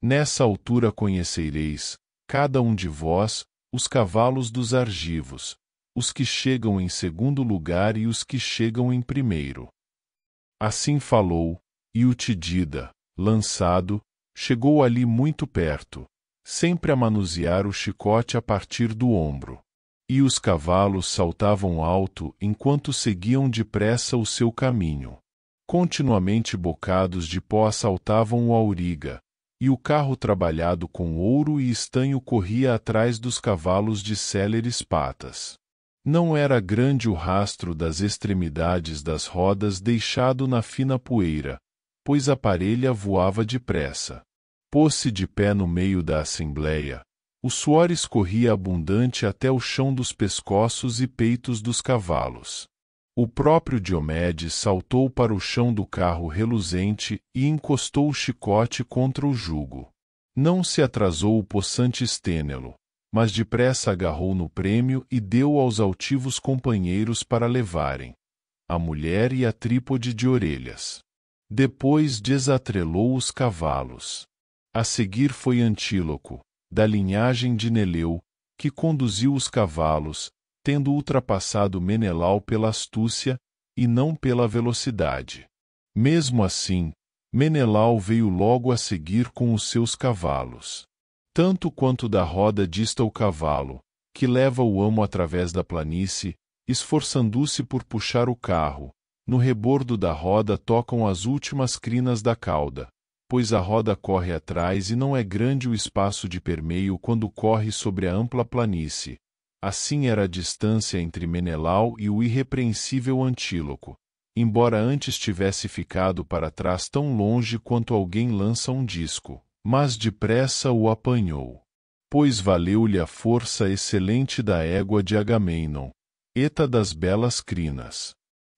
Nessa altura conhecereis, cada um de vós, os cavalos dos argivos, os que chegam em segundo lugar e os que chegam em primeiro. Assim falou, e o Tidida, lançado, chegou ali muito perto, sempre a manusear o chicote a partir do ombro. E os cavalos saltavam alto enquanto seguiam depressa o seu caminho. Continuamente bocados de pó assaltavam o auriga, e o carro trabalhado com ouro e estanho corria atrás dos cavalos de céleres patas. Não era grande o rastro das extremidades das rodas deixado na fina poeira, pois a parelha voava depressa. Pôs-se de pé no meio da assembleia. O suor escorria abundante até o chão dos pescoços e peitos dos cavalos. O próprio Diomedes saltou para o chão do carro reluzente e encostou o chicote contra o jugo. Não se atrasou o possante estênelo, mas depressa agarrou no prêmio e deu aos altivos companheiros para levarem a mulher e a trípode de orelhas. Depois desatrelou os cavalos. A seguir foi Antíloco, da linhagem de Neleu, que conduziu os cavalos, tendo ultrapassado Menelau pela astúcia, e não pela velocidade. Mesmo assim, Menelau veio logo a seguir com os seus cavalos. Tanto quanto da roda dista o cavalo, que leva o amo através da planície, esforçando-se por puxar o carro, no rebordo da roda tocam as últimas crinas da cauda, pois a roda corre atrás e não é grande o espaço de permeio quando corre sobre a ampla planície, Assim era a distância entre Menelau e o irrepreensível Antíloco, embora antes tivesse ficado para trás tão longe quanto alguém lança um disco, mas depressa o apanhou. Pois valeu-lhe a força excelente da égua de Agamemnon, eta das belas crinas.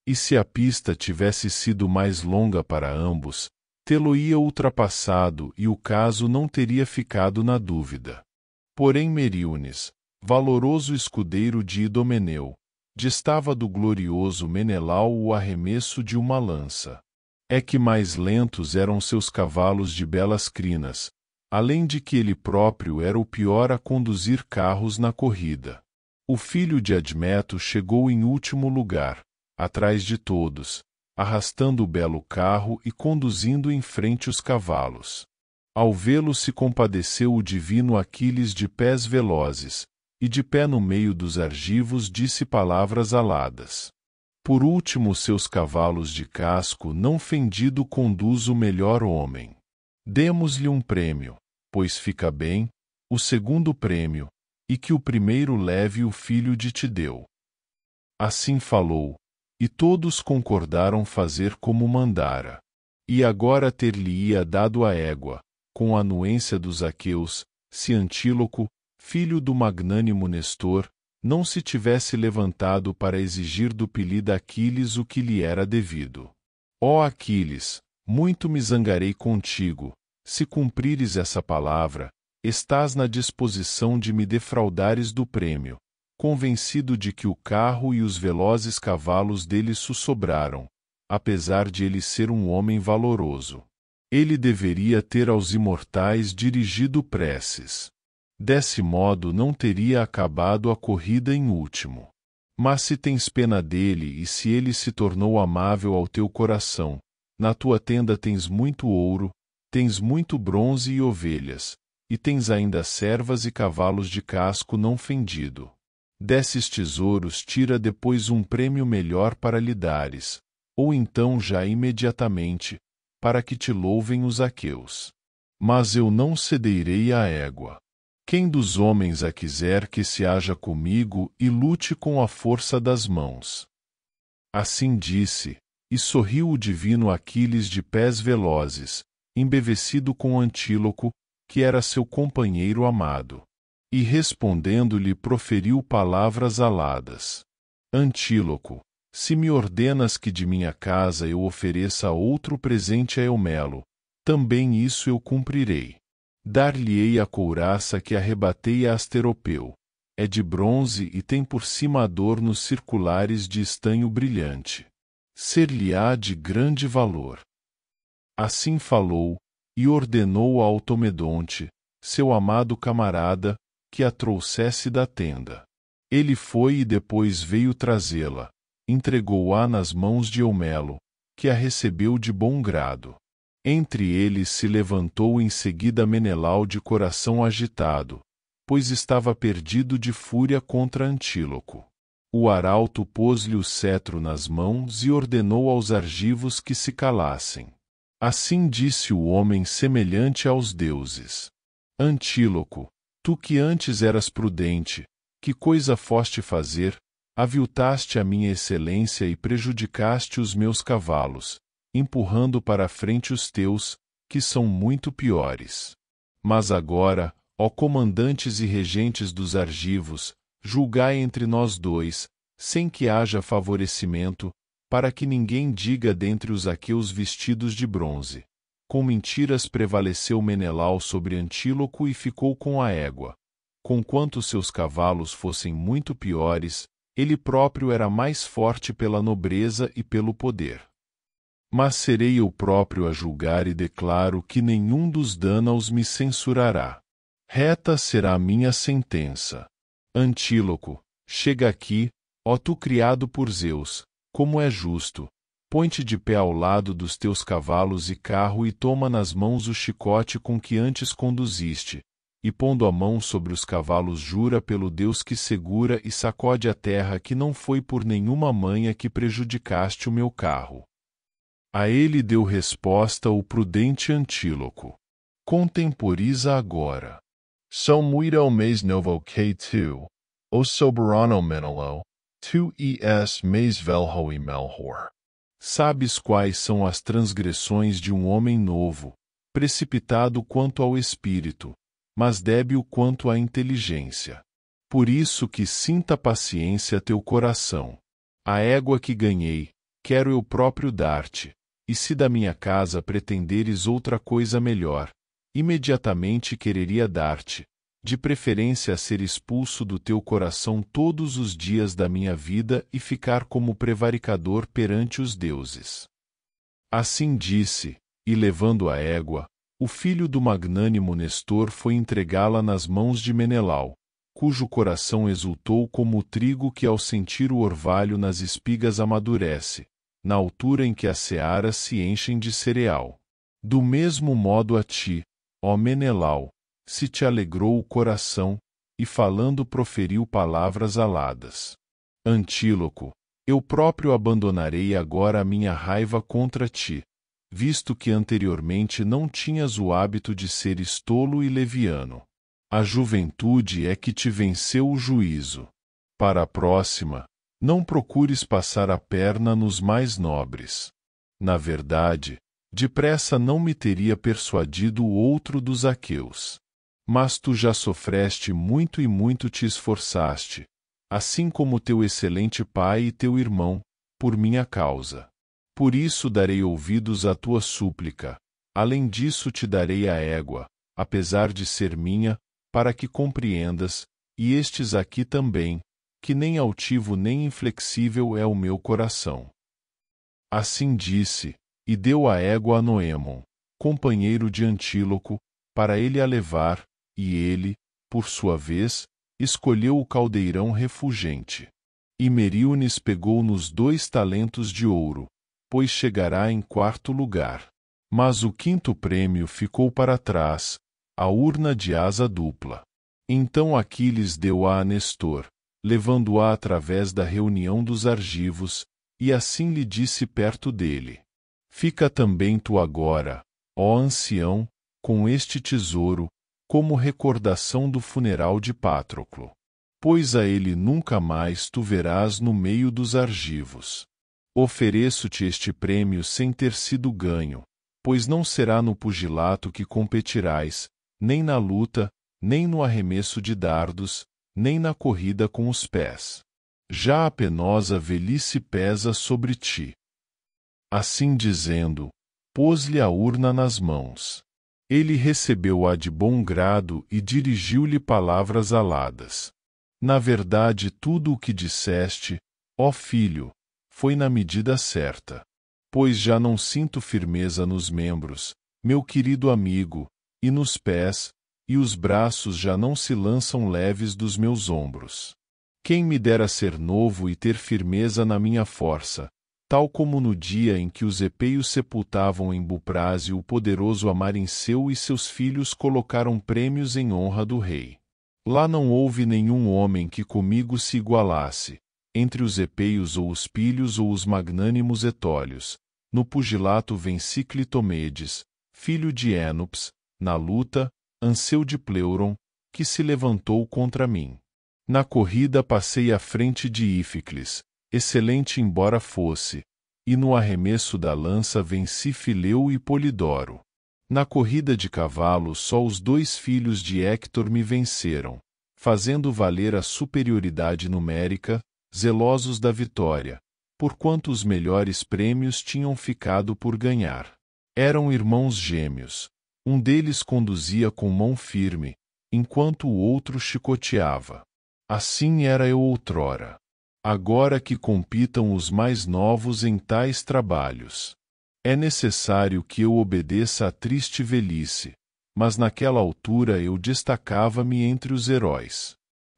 E se a pista tivesse sido mais longa para ambos, tê-lo-ia ultrapassado e o caso não teria ficado na dúvida. Porém Meríones, valoroso escudeiro de Idomeneu, distava do glorioso Menelau o arremesso de uma lança. É que mais lentos eram seus cavalos de belas crinas, além de que ele próprio era o pior a conduzir carros na corrida. O filho de Admeto chegou em último lugar, atrás de todos, arrastando o belo carro e conduzindo em frente os cavalos. Ao vê-lo se compadeceu o divino Aquiles de pés velozes, e de pé no meio dos argivos disse palavras aladas. Por último seus cavalos de casco não fendido conduz o melhor homem. Demos-lhe um prêmio, pois fica bem, o segundo prêmio, e que o primeiro leve o filho de Tideu. Assim falou, e todos concordaram fazer como mandara. E agora ter-lhe-ia dado a égua, com a anuência dos aqueus, se Antíloco, filho do magnânimo Nestor, não se tivesse levantado para exigir do pelida Aquiles o que lhe era devido. Ó oh Aquiles, muito me zangarei contigo, se cumprires essa palavra, estás na disposição de me defraudares do prêmio, convencido de que o carro e os velozes cavalos dele sussobraram, apesar de ele ser um homem valoroso. Ele deveria ter aos imortais dirigido preces. Desse modo não teria acabado a corrida em último. Mas se tens pena dele e se ele se tornou amável ao teu coração, na tua tenda tens muito ouro, tens muito bronze e ovelhas, e tens ainda servas e cavalos de casco não fendido. Desses tesouros tira depois um prêmio melhor para lhe dares, ou então já imediatamente, para que te louvem os aqueus. Mas eu não cederei à égua. Quem dos homens a quiser que se haja comigo e lute com a força das mãos. Assim disse, e sorriu o divino Aquiles de pés velozes, embevecido com Antíloco, que era seu companheiro amado. E respondendo-lhe proferiu palavras aladas. Antíloco, se me ordenas que de minha casa eu ofereça outro presente a Eumelo, também isso eu cumprirei. Dar-lhe-ei a couraça que arrebatei a Asteropeu. É de bronze e tem por cima adornos circulares de estanho brilhante. Ser-lhe-á de grande valor. Assim falou, e ordenou a Automedonte, seu amado camarada, que a trouxesse da tenda. Ele foi e depois veio trazê-la, entregou-a nas mãos de Eumelo, que a recebeu de bom grado. Entre eles se levantou em seguida Menelau de coração agitado, pois estava perdido de fúria contra Antíloco. O arauto pôs-lhe o cetro nas mãos e ordenou aos argivos que se calassem. Assim disse o homem semelhante aos deuses: Antíloco, tu que antes eras prudente, que coisa foste fazer? Aviltaste a minha excelência e prejudicaste os meus cavalos, empurrando para frente os teus, que são muito piores. Mas agora, ó comandantes e regentes dos argivos, julgai entre nós dois, sem que haja favorecimento, para que ninguém diga dentre os aqueus vestidos de bronze. Com mentiras prevaleceu Menelau sobre Antíloco e ficou com a égua. Conquanto seus cavalos fossem muito piores, ele próprio era mais forte pela nobreza e pelo poder mas serei eu próprio a julgar e declaro que nenhum dos Danaos me censurará. Reta será a minha sentença. Antíloco, chega aqui, ó tu criado por Zeus, como é justo. Põe-te de pé ao lado dos teus cavalos e carro e toma nas mãos o chicote com que antes conduziste, e pondo a mão sobre os cavalos jura pelo Deus que segura e sacode a terra que não foi por nenhuma manha que prejudicaste o meu carro. A ele deu resposta o prudente Antíloco. Contemporiza agora. São muito mais novo que tu, o soberano Menelo, tu es mais velho e melhor. Sabes quais são as transgressões de um homem novo, precipitado quanto ao espírito, mas débil quanto à inteligência. Por isso que sinta paciência teu coração. A égua que ganhei, quero eu próprio dar-te e se da minha casa pretenderes outra coisa melhor, imediatamente quereria dar-te, de preferência a ser expulso do teu coração todos os dias da minha vida e ficar como prevaricador perante os deuses. Assim disse, e levando a égua, o filho do magnânimo Nestor foi entregá-la nas mãos de Menelau, cujo coração exultou como o trigo que ao sentir o orvalho nas espigas amadurece, na altura em que as searas se enchem de cereal. Do mesmo modo a ti, ó Menelau, se te alegrou o coração, e falando proferiu palavras aladas. Antíloco, eu próprio abandonarei agora a minha raiva contra ti, visto que anteriormente não tinhas o hábito de seres tolo e leviano. A juventude é que te venceu o juízo. Para a próxima, não procures passar a perna nos mais nobres. Na verdade, depressa não me teria persuadido o outro dos aqueus. Mas tu já sofreste muito e muito te esforçaste, assim como teu excelente pai e teu irmão, por minha causa. Por isso darei ouvidos à tua súplica. Além disso te darei a égua, apesar de ser minha, para que compreendas, e estes aqui também, que nem altivo nem inflexível é o meu coração. Assim disse, e deu a égua a Noêmon, companheiro de Antíloco, para ele a levar, e ele, por sua vez, escolheu o caldeirão refugente. E Meríones pegou nos dois talentos de ouro, pois chegará em quarto lugar. Mas o quinto prêmio ficou para trás, a urna de asa dupla. Então Aquiles deu a Nestor levando-a através da reunião dos argivos, e assim lhe disse perto dele: Fica também tu agora, ó ancião, com este tesouro, como recordação do funeral de Pátroclo. Pois a ele nunca mais tu verás no meio dos argivos. Ofereço-te este prêmio sem ter sido ganho, pois não será no pugilato que competirás, nem na luta, nem no arremesso de dardos, nem na corrida com os pés. Já a penosa velhice pesa sobre ti. Assim dizendo, pôs-lhe a urna nas mãos. Ele recebeu-a de bom grado e dirigiu-lhe palavras aladas. Na verdade, tudo o que disseste, ó filho, foi na medida certa. Pois já não sinto firmeza nos membros, meu querido amigo, e nos pés, e os braços já não se lançam leves dos meus ombros. Quem me dera ser novo e ter firmeza na minha força, tal como no dia em que os epeios sepultavam em Buprase o poderoso Amarinceu e seus filhos colocaram prêmios em honra do rei. Lá não houve nenhum homem que comigo se igualasse, entre os epeios ou os pilhos ou os magnânimos etólios. No pugilato venci Clitomedes, filho de Enops, na luta, Anseu de Pleuron, que se levantou contra mim. Na corrida passei à frente de Íficles, excelente embora fosse, e no arremesso da lança venci Fileu e Polidoro. Na corrida de cavalo só os dois filhos de Héctor me venceram, fazendo valer a superioridade numérica, zelosos da vitória, porquanto os melhores prêmios tinham ficado por ganhar. Eram irmãos gêmeos, um deles conduzia com mão firme, enquanto o outro chicoteava. Assim era eu outrora. Agora que compitam os mais novos em tais trabalhos. É necessário que eu obedeça à triste velhice, mas naquela altura eu destacava-me entre os heróis.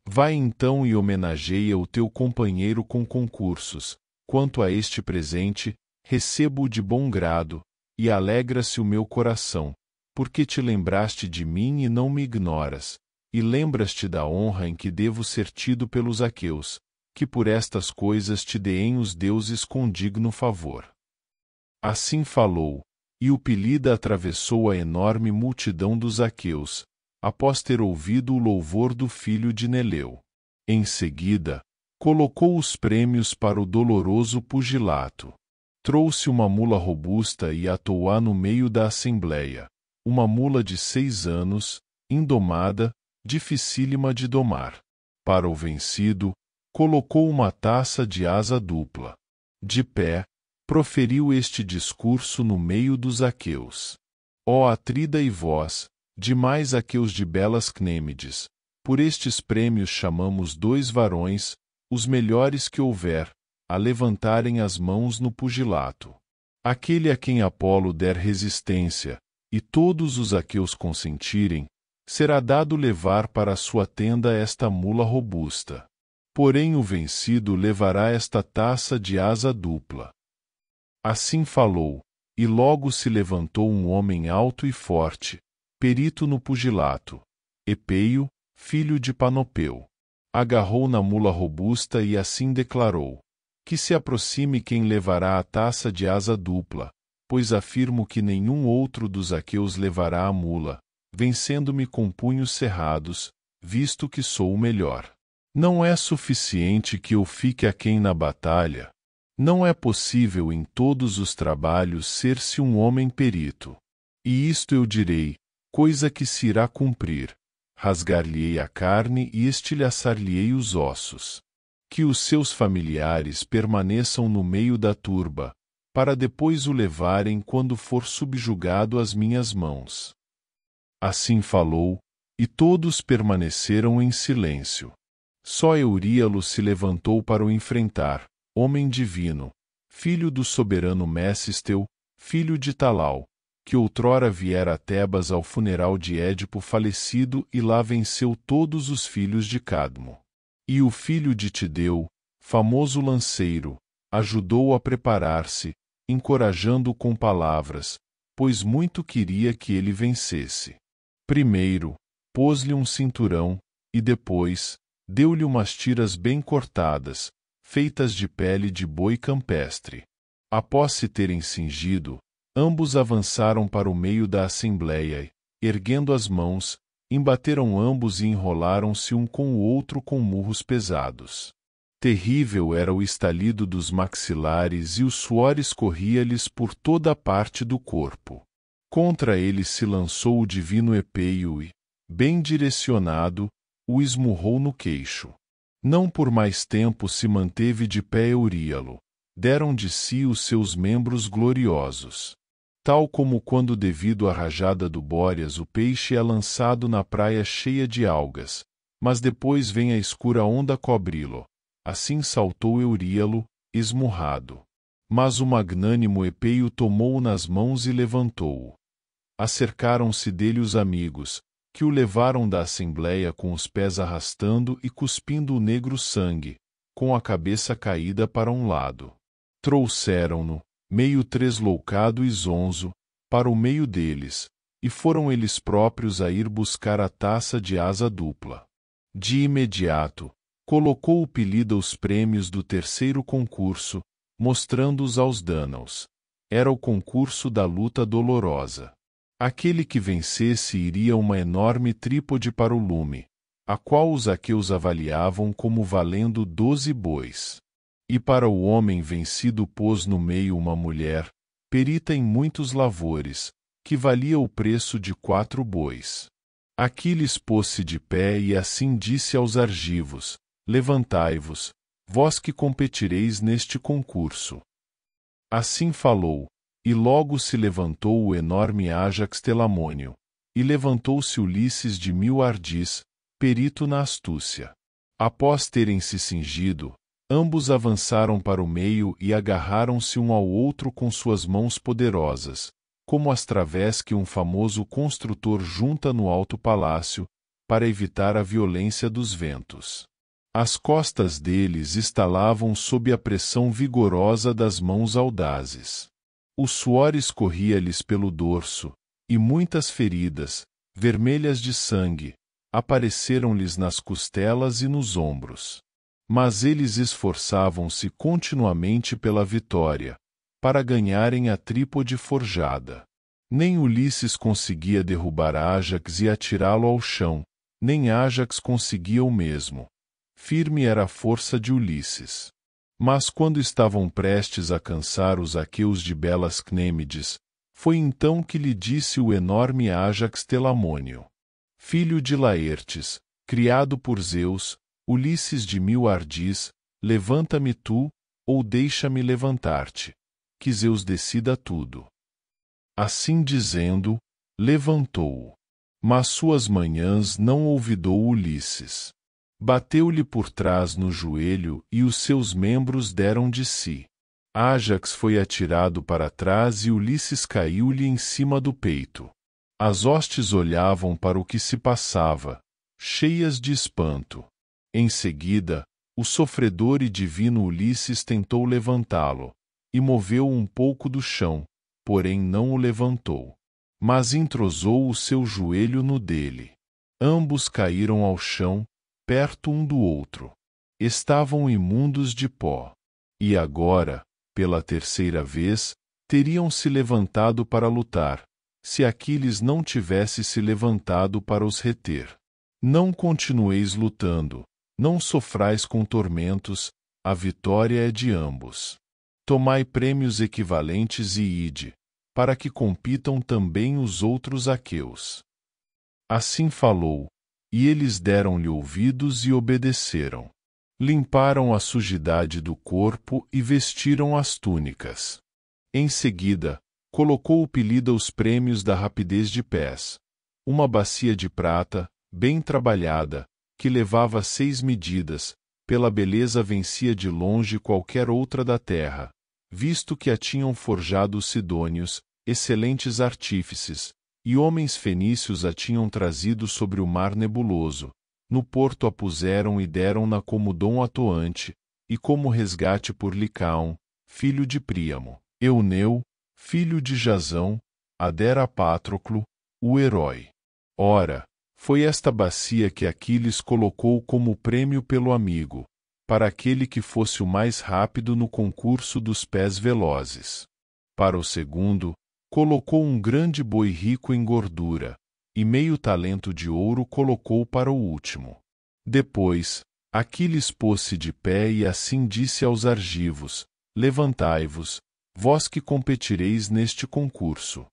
Vai então e homenageia o teu companheiro com concursos. Quanto a este presente, recebo-o de bom grado, e alegra-se o meu coração, porque te lembraste de mim e não me ignoras, e lembras-te da honra em que devo ser tido pelos aqueus, que por estas coisas te deem os deuses com digno favor. Assim falou, e o Pilida atravessou a enorme multidão dos aqueus, após ter ouvido o louvor do filho de Neleu. Em seguida, colocou os prêmios para o doloroso pugilato. Trouxe uma mula robusta e atou a no meio da assembléia uma mula de seis anos, indomada, dificílima de domar. Para o vencido, colocou uma taça de asa dupla. De pé, proferiu este discurso no meio dos aqueus. Ó Atrida e vós, demais aqueus de belas Cnêmides, por estes prêmios chamamos dois varões, os melhores que houver, a levantarem as mãos no pugilato. Aquele a quem Apolo der resistência, e todos os aqueus consentirem, será dado levar para sua tenda esta mula robusta. Porém o vencido levará esta taça de asa dupla. Assim falou, e logo se levantou um homem alto e forte, perito no pugilato, Epeio, filho de Panopeu. Agarrou na mula robusta e assim declarou: Que se aproxime quem levará a taça de asa dupla, pois afirmo que nenhum outro dos aqueus levará a mula, vencendo-me com punhos cerrados, visto que sou o melhor. Não é suficiente que eu fique aquém na batalha. Não é possível em todos os trabalhos ser-se um homem perito. E isto eu direi, coisa que se irá cumprir. Rasgar-lhe-ei a carne e estilhaçar-lhe-ei os ossos. Que os seus familiares permaneçam no meio da turba, para depois o levarem quando for subjugado às minhas mãos. Assim falou, e todos permaneceram em silêncio. Só Euríalo se levantou para o enfrentar, homem divino, filho do soberano Messisteu, filho de Talau, que outrora viera a Tebas ao funeral de Édipo falecido e lá venceu todos os filhos de Cadmo. E o filho de Tideu, famoso lanceiro, ajudou a preparar-se, encorajando-o com palavras, pois muito queria que ele vencesse. Primeiro, pôs-lhe um cinturão, e depois, deu-lhe umas tiras bem cortadas, feitas de pele de boi campestre. Após se terem cingido, ambos avançaram para o meio da assembleia e, erguendo as mãos, embateram ambos e enrolaram-se um com o outro com murros pesados. Terrível era o estalido dos maxilares e o suor escorria-lhes por toda a parte do corpo. Contra ele se lançou o divino Epeio e, bem direcionado, o esmurrou no queixo. Não por mais tempo se manteve de pé Euríalo. Deram de si os seus membros gloriosos. Tal como quando devido à rajada do Bóreas o peixe é lançado na praia cheia de algas, mas depois vem a escura onda cobri-lo. Assim saltou Euríalo, esmurrado. Mas o magnânimo Epeio tomou-o nas mãos e levantou-o. Acercaram-se dele os amigos, que o levaram da assembléia com os pés arrastando e cuspindo o negro sangue, com a cabeça caída para um lado. Trouxeram-no, meio tresloucado e zonzo, para o meio deles, e foram eles próprios a ir buscar a taça de asa dupla. De imediato, colocou o Pelida os prêmios do terceiro concurso, mostrando-os aos danaos. Era o concurso da luta dolorosa. Aquele que vencesse iria uma enorme trípode para o lume, a qual os aqueus avaliavam como valendo doze bois. E para o homem vencido pôs no meio uma mulher, perita em muitos lavores, que valia o preço de quatro bois. Aquiles pôs-se de pé e assim disse aos argivos, Levantai-vos, vós que competireis neste concurso. Assim falou, e logo se levantou o enorme Ajax Telamônio, e levantou-se Ulisses de mil ardis, perito na astúcia. Após terem se cingido, ambos avançaram para o meio e agarraram-se um ao outro com suas mãos poderosas, como as través que um famoso construtor junta no alto palácio, para evitar a violência dos ventos. As costas deles estalavam sob a pressão vigorosa das mãos audazes. O suor escorria-lhes pelo dorso, e muitas feridas, vermelhas de sangue, apareceram-lhes nas costelas e nos ombros. Mas eles esforçavam-se continuamente pela vitória, para ganharem a trípode forjada. Nem Ulisses conseguia derrubar Ajax e atirá-lo ao chão, nem Ajax conseguia o mesmo firme era a força de Ulisses. Mas quando estavam prestes a cansar os aqueus de belas Cnêmides, foi então que lhe disse o enorme Ajax Telamônio. Filho de Laertes, criado por Zeus, Ulisses de mil ardis, levanta-me tu, ou deixa-me levantar-te, que Zeus decida tudo. Assim dizendo, levantou-o. Mas suas manhãs não olvidou Ulisses. Bateu-lhe por trás no joelho e os seus membros deram de si. Ajax foi atirado para trás e Ulisses caiu-lhe em cima do peito. As hostes olhavam para o que se passava, cheias de espanto. Em seguida, o sofredor e divino Ulisses tentou levantá-lo, e moveu um pouco do chão, porém não o levantou. Mas entrosou o seu joelho no dele. Ambos caíram ao chão, perto um do outro. Estavam imundos de pó. E agora, pela terceira vez, teriam se levantado para lutar, se Aquiles não tivesse se levantado para os reter. Não continueis lutando, não sofrais com tormentos, a vitória é de ambos. Tomai prêmios equivalentes e ide, para que compitam também os outros aqueus. Assim falou, e eles deram-lhe ouvidos e obedeceram. Limparam a sujidade do corpo e vestiram as túnicas. Em seguida, colocou o Pelida os prêmios da rapidez de pés. Uma bacia de prata, bem trabalhada, que levava seis medidas, pela beleza vencia de longe qualquer outra da terra, visto que a tinham forjado os sidônios, excelentes artífices, e homens fenícios a tinham trazido sobre o mar nebuloso, no porto a puseram e deram-na como dom atoante, e como resgate por Licaão, filho de Príamo, Euneu, filho de Jazão, adera a Pátroclo, o herói. Ora, foi esta bacia que Aquiles colocou como prêmio pelo amigo, para aquele que fosse o mais rápido no concurso dos pés velozes. Para o segundo, colocou um grande boi rico em gordura, e meio talento de ouro colocou para o último. Depois, Aquiles pôs-se de pé e assim disse aos argivos: Levantai-vos, vós que competireis neste concurso.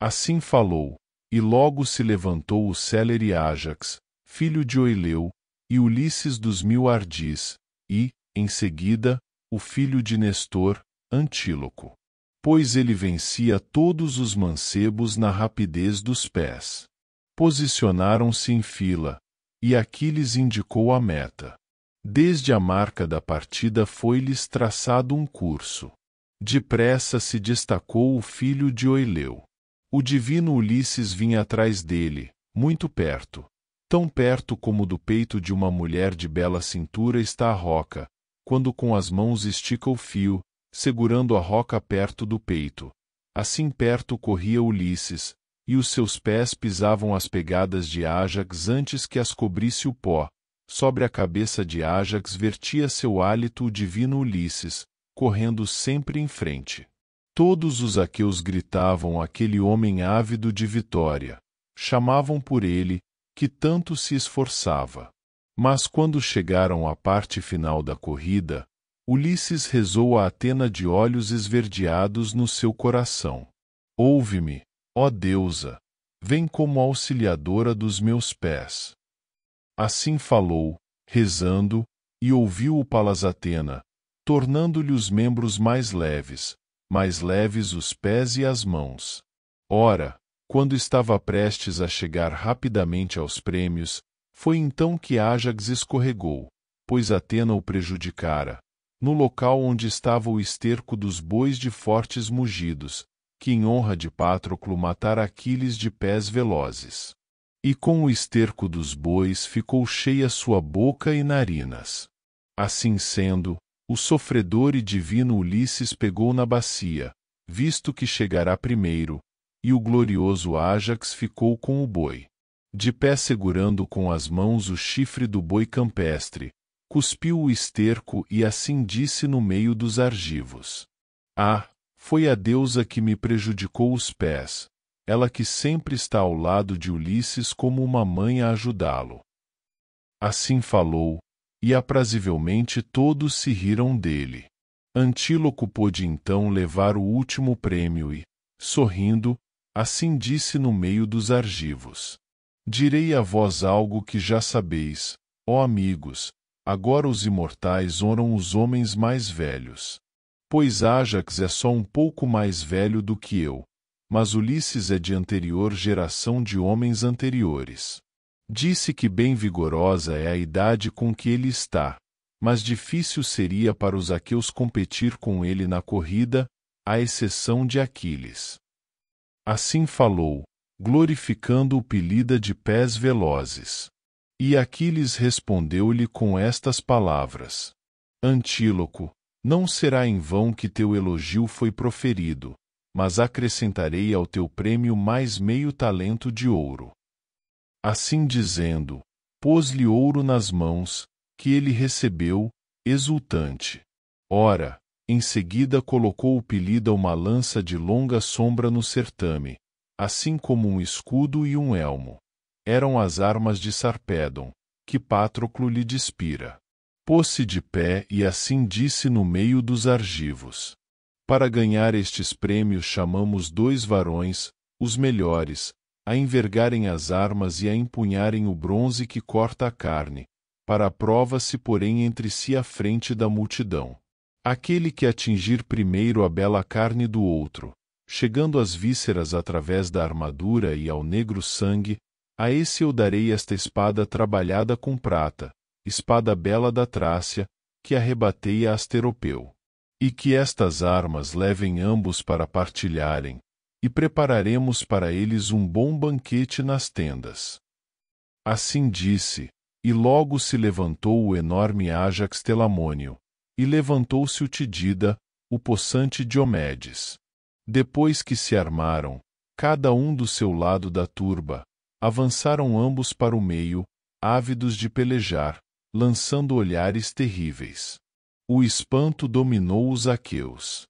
Assim falou, e logo se levantou o célere Ajax, filho de Oileu, e Ulisses dos mil ardis, e, em seguida, o filho de Nestor, Antíloco pois ele vencia todos os mancebos na rapidez dos pés. Posicionaram-se em fila, e Aquiles indicou a meta. Desde a marca da partida foi-lhes traçado um curso. Depressa se destacou o filho de Oileu. O divino Ulisses vinha atrás dele, muito perto. Tão perto como do peito de uma mulher de bela cintura está a roca, quando com as mãos estica o fio, segurando a roca perto do peito. Assim perto corria Ulisses, e os seus pés pisavam as pegadas de Ajax antes que as cobrisse o pó. Sobre a cabeça de Ajax vertia seu hálito o divino Ulisses, correndo sempre em frente. Todos os aqueus gritavam aquele homem ávido de vitória. Chamavam por ele, que tanto se esforçava. Mas quando chegaram à parte final da corrida, Ulisses rezou a Atena de olhos esverdeados no seu coração. Ouve-me, ó deusa, vem como auxiliadora dos meus pés. Assim falou, rezando, e ouviu o Palas Atena, tornando-lhe os membros mais leves, mais leves os pés e as mãos. Ora, quando estava prestes a chegar rapidamente aos prêmios, foi então que Ajax escorregou, pois Atena o prejudicara, no local onde estava o esterco dos bois de fortes mugidos, que em honra de Pátroclo matara Aquiles de pés velozes. E com o esterco dos bois ficou cheia sua boca e narinas. Assim sendo, o sofredor e divino Ulisses pegou na bacia, visto que chegará primeiro, e o glorioso Ajax ficou com o boi. De pé segurando com as mãos o chifre do boi campestre, cuspiu o esterco e assim disse no meio dos argivos. Ah, foi a deusa que me prejudicou os pés, ela que sempre está ao lado de Ulisses como uma mãe a ajudá-lo. Assim falou, e aprazivelmente todos se riram dele. Antíloco pôde então levar o último prêmio e, sorrindo, assim disse no meio dos argivos. Direi a vós algo que já sabeis, ó amigos, Agora os imortais oram os homens mais velhos. Pois Ajax é só um pouco mais velho do que eu, mas Ulisses é de anterior geração de homens anteriores. Disse que bem vigorosa é a idade com que ele está, mas difícil seria para os aqueus competir com ele na corrida, à exceção de Aquiles. Assim falou, glorificando o Pelida de pés velozes. E Aquiles respondeu-lhe com estas palavras: Antíloco, não será em vão que teu elogio foi proferido, mas acrescentarei ao teu prêmio mais meio talento de ouro. Assim dizendo, pôs-lhe ouro nas mãos, que ele recebeu, exultante. Ora, em seguida colocou o pilida uma lança de longa sombra no certame, assim como um escudo e um elmo eram as armas de Sarpedon, que Patroclo lhe despira. Pôs-se de pé e assim disse no meio dos argivos. Para ganhar estes prêmios chamamos dois varões, os melhores, a envergarem as armas e a empunharem o bronze que corta a carne, para a prova se porém entre si à frente da multidão. Aquele que atingir primeiro a bela carne do outro, chegando às vísceras através da armadura e ao negro sangue, a esse eu darei esta espada trabalhada com prata, espada bela da Trácia, que arrebatei a Asteropeu. E que estas armas levem ambos para partilharem, e prepararemos para eles um bom banquete nas tendas. Assim disse, e logo se levantou o enorme Ajax Telamônio, e levantou-se o Tidida, o possante Diomedes. Depois que se armaram, cada um do seu lado da turba, avançaram ambos para o meio, ávidos de pelejar, lançando olhares terríveis. O espanto dominou os aqueus.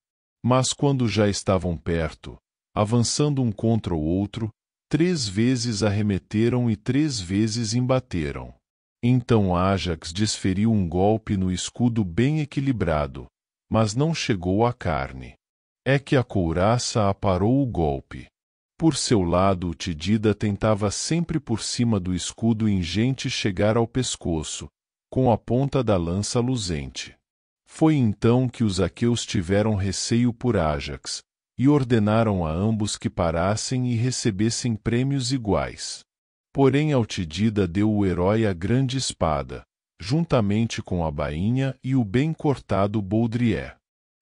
Mas quando já estavam perto, avançando um contra o outro, três vezes arremeteram e três vezes embateram. Então Ajax desferiu um golpe no escudo bem equilibrado, mas não chegou à carne. É que a couraça aparou o golpe. Por seu lado, o Tidida tentava sempre por cima do escudo ingente chegar ao pescoço, com a ponta da lança luzente. Foi então que os aqueus tiveram receio por Ajax, e ordenaram a ambos que parassem e recebessem prêmios iguais. Porém Altidida deu o herói a grande espada, juntamente com a bainha e o bem cortado Boudrier.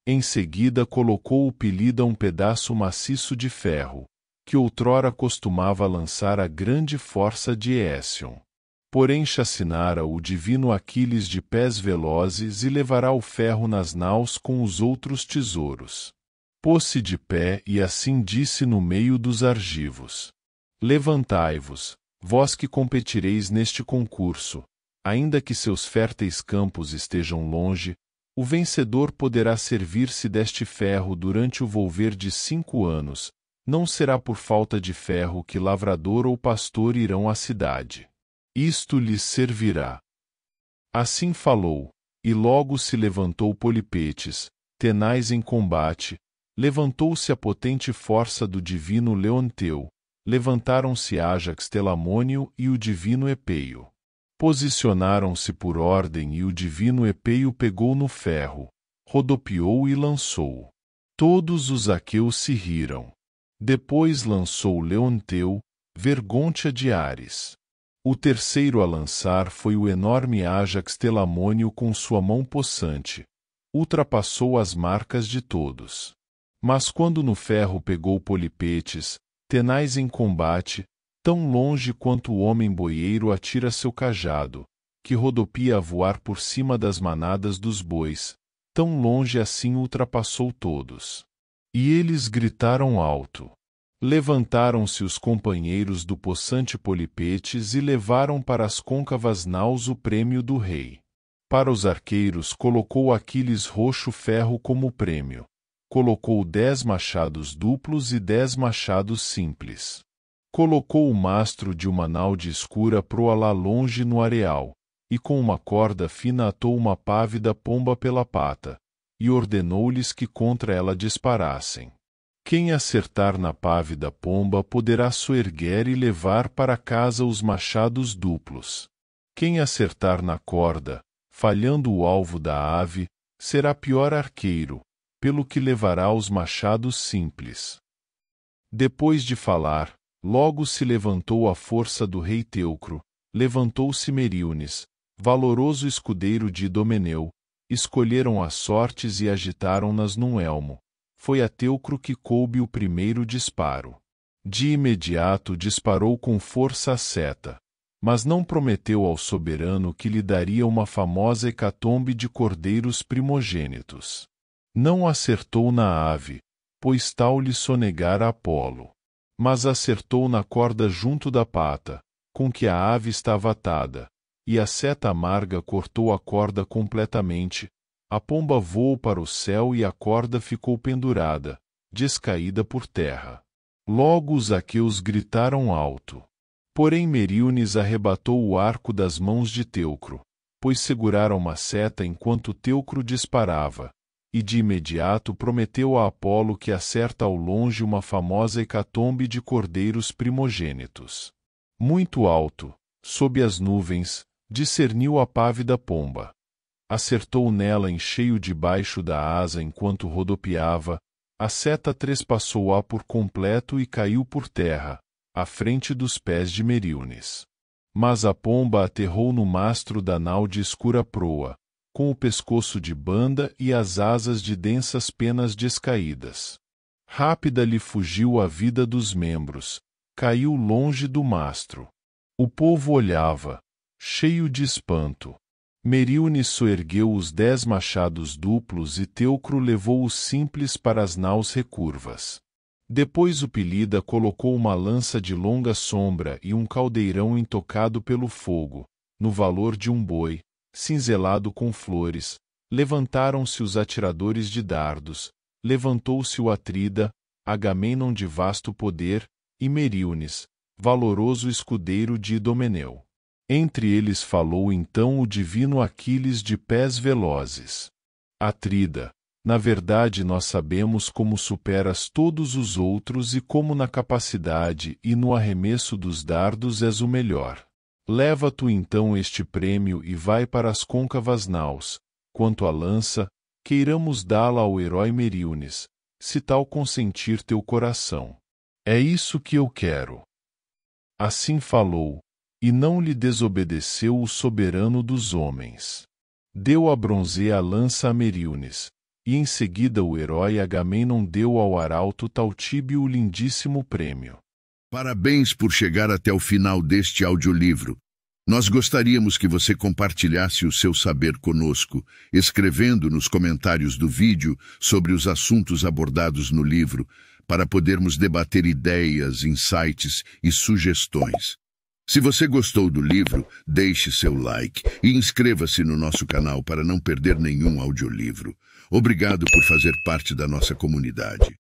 Em seguida colocou o Pelida um pedaço maciço de ferro, que outrora costumava lançar a grande força de Écion. Porém chacinara o divino Aquiles de pés velozes e levará o ferro nas naus com os outros tesouros. Pôs-se de pé e assim disse no meio dos argivos. Levantai-vos, vós que competireis neste concurso, ainda que seus férteis campos estejam longe, o vencedor poderá servir-se deste ferro durante o volver de cinco anos, não será por falta de ferro que lavrador ou pastor irão à cidade. Isto lhes servirá. Assim falou, e logo se levantou Polipetes, tenaz em combate, levantou-se a potente força do divino Leonteu, levantaram-se Ajax Telamônio e o divino Epeio. Posicionaram-se por ordem e o divino Epeio pegou no ferro, rodopiou e lançou. Todos os aqueus se riram. Depois lançou Leonteu, Vergontia de Ares. O terceiro a lançar foi o enorme Ajax Telamônio com sua mão possante. Ultrapassou as marcas de todos. Mas quando no ferro pegou Polipetes, tenaz em combate, tão longe quanto o homem boieiro atira seu cajado, que rodopia a voar por cima das manadas dos bois, tão longe assim ultrapassou todos. E eles gritaram alto. Levantaram-se os companheiros do possante Polipetes e levaram para as côncavas naus o prêmio do rei. Para os arqueiros colocou Aquiles roxo ferro como prêmio. Colocou dez machados duplos e dez machados simples. Colocou o mastro de uma nau de escura proa longe no areal, e com uma corda fina atou uma pávida pomba pela pata e ordenou-lhes que contra ela disparassem. Quem acertar na pave da pomba poderá soerguer e levar para casa os machados duplos. Quem acertar na corda, falhando o alvo da ave, será pior arqueiro, pelo que levará os machados simples. Depois de falar, logo se levantou a força do rei Teucro, levantou-se Meriones, valoroso escudeiro de Idomeneu, escolheram as sortes e agitaram-nas num elmo. Foi a Teucro que coube o primeiro disparo. De imediato disparou com força a seta, mas não prometeu ao soberano que lhe daria uma famosa hecatombe de cordeiros primogênitos. Não acertou na ave, pois tal lhe sonegara Apolo. Mas acertou na corda junto da pata, com que a ave estava atada, e a seta amarga cortou a corda completamente. A pomba voou para o céu e a corda ficou pendurada, descaída por terra. Logo os aqueus gritaram alto. Porém Meriones arrebatou o arco das mãos de Teucro, pois seguraram uma seta enquanto Teucro disparava, e de imediato prometeu a Apolo que acerta ao longe uma famosa hecatombe de cordeiros primogênitos. Muito alto, sob as nuvens, discerniu a pávida pomba. Acertou nela em cheio debaixo da asa enquanto rodopiava, a seta trespassou-a por completo e caiu por terra, à frente dos pés de Meriones. Mas a pomba aterrou no mastro da nau de escura proa, com o pescoço de banda e as asas de densas penas descaídas. Rápida lhe fugiu a vida dos membros, caiu longe do mastro. O povo olhava, cheio de espanto. Meriones ergueu os dez machados duplos e Teucro levou os simples para as naus recurvas. Depois o Pelida colocou uma lança de longa sombra e um caldeirão intocado pelo fogo, no valor de um boi, cinzelado com flores, levantaram-se os atiradores de dardos, levantou-se o Atrida, Agamenon de vasto poder, e Meriones, valoroso escudeiro de Idomeneu. Entre eles falou então o divino Aquiles de pés velozes. Atrida, na verdade nós sabemos como superas todos os outros e como na capacidade e no arremesso dos dardos és o melhor. Leva tu então este prêmio e vai para as côncavas naus. Quanto à lança, queiramos dá-la ao herói Meríones, se tal consentir teu coração. É isso que eu quero. Assim falou, e não lhe desobedeceu o soberano dos homens. Deu a bronze a lança a Meríones, e em seguida o herói Agamenon deu ao arauto Taltíbio o lindíssimo prêmio. Parabéns por chegar até o final deste audiolivro. Nós gostaríamos que você compartilhasse o seu saber conosco, escrevendo nos comentários do vídeo sobre os assuntos abordados no livro, para podermos debater ideias, insights e sugestões. Se você gostou do livro, deixe seu like e inscreva-se no nosso canal para não perder nenhum audiolivro. Obrigado por fazer parte da nossa comunidade.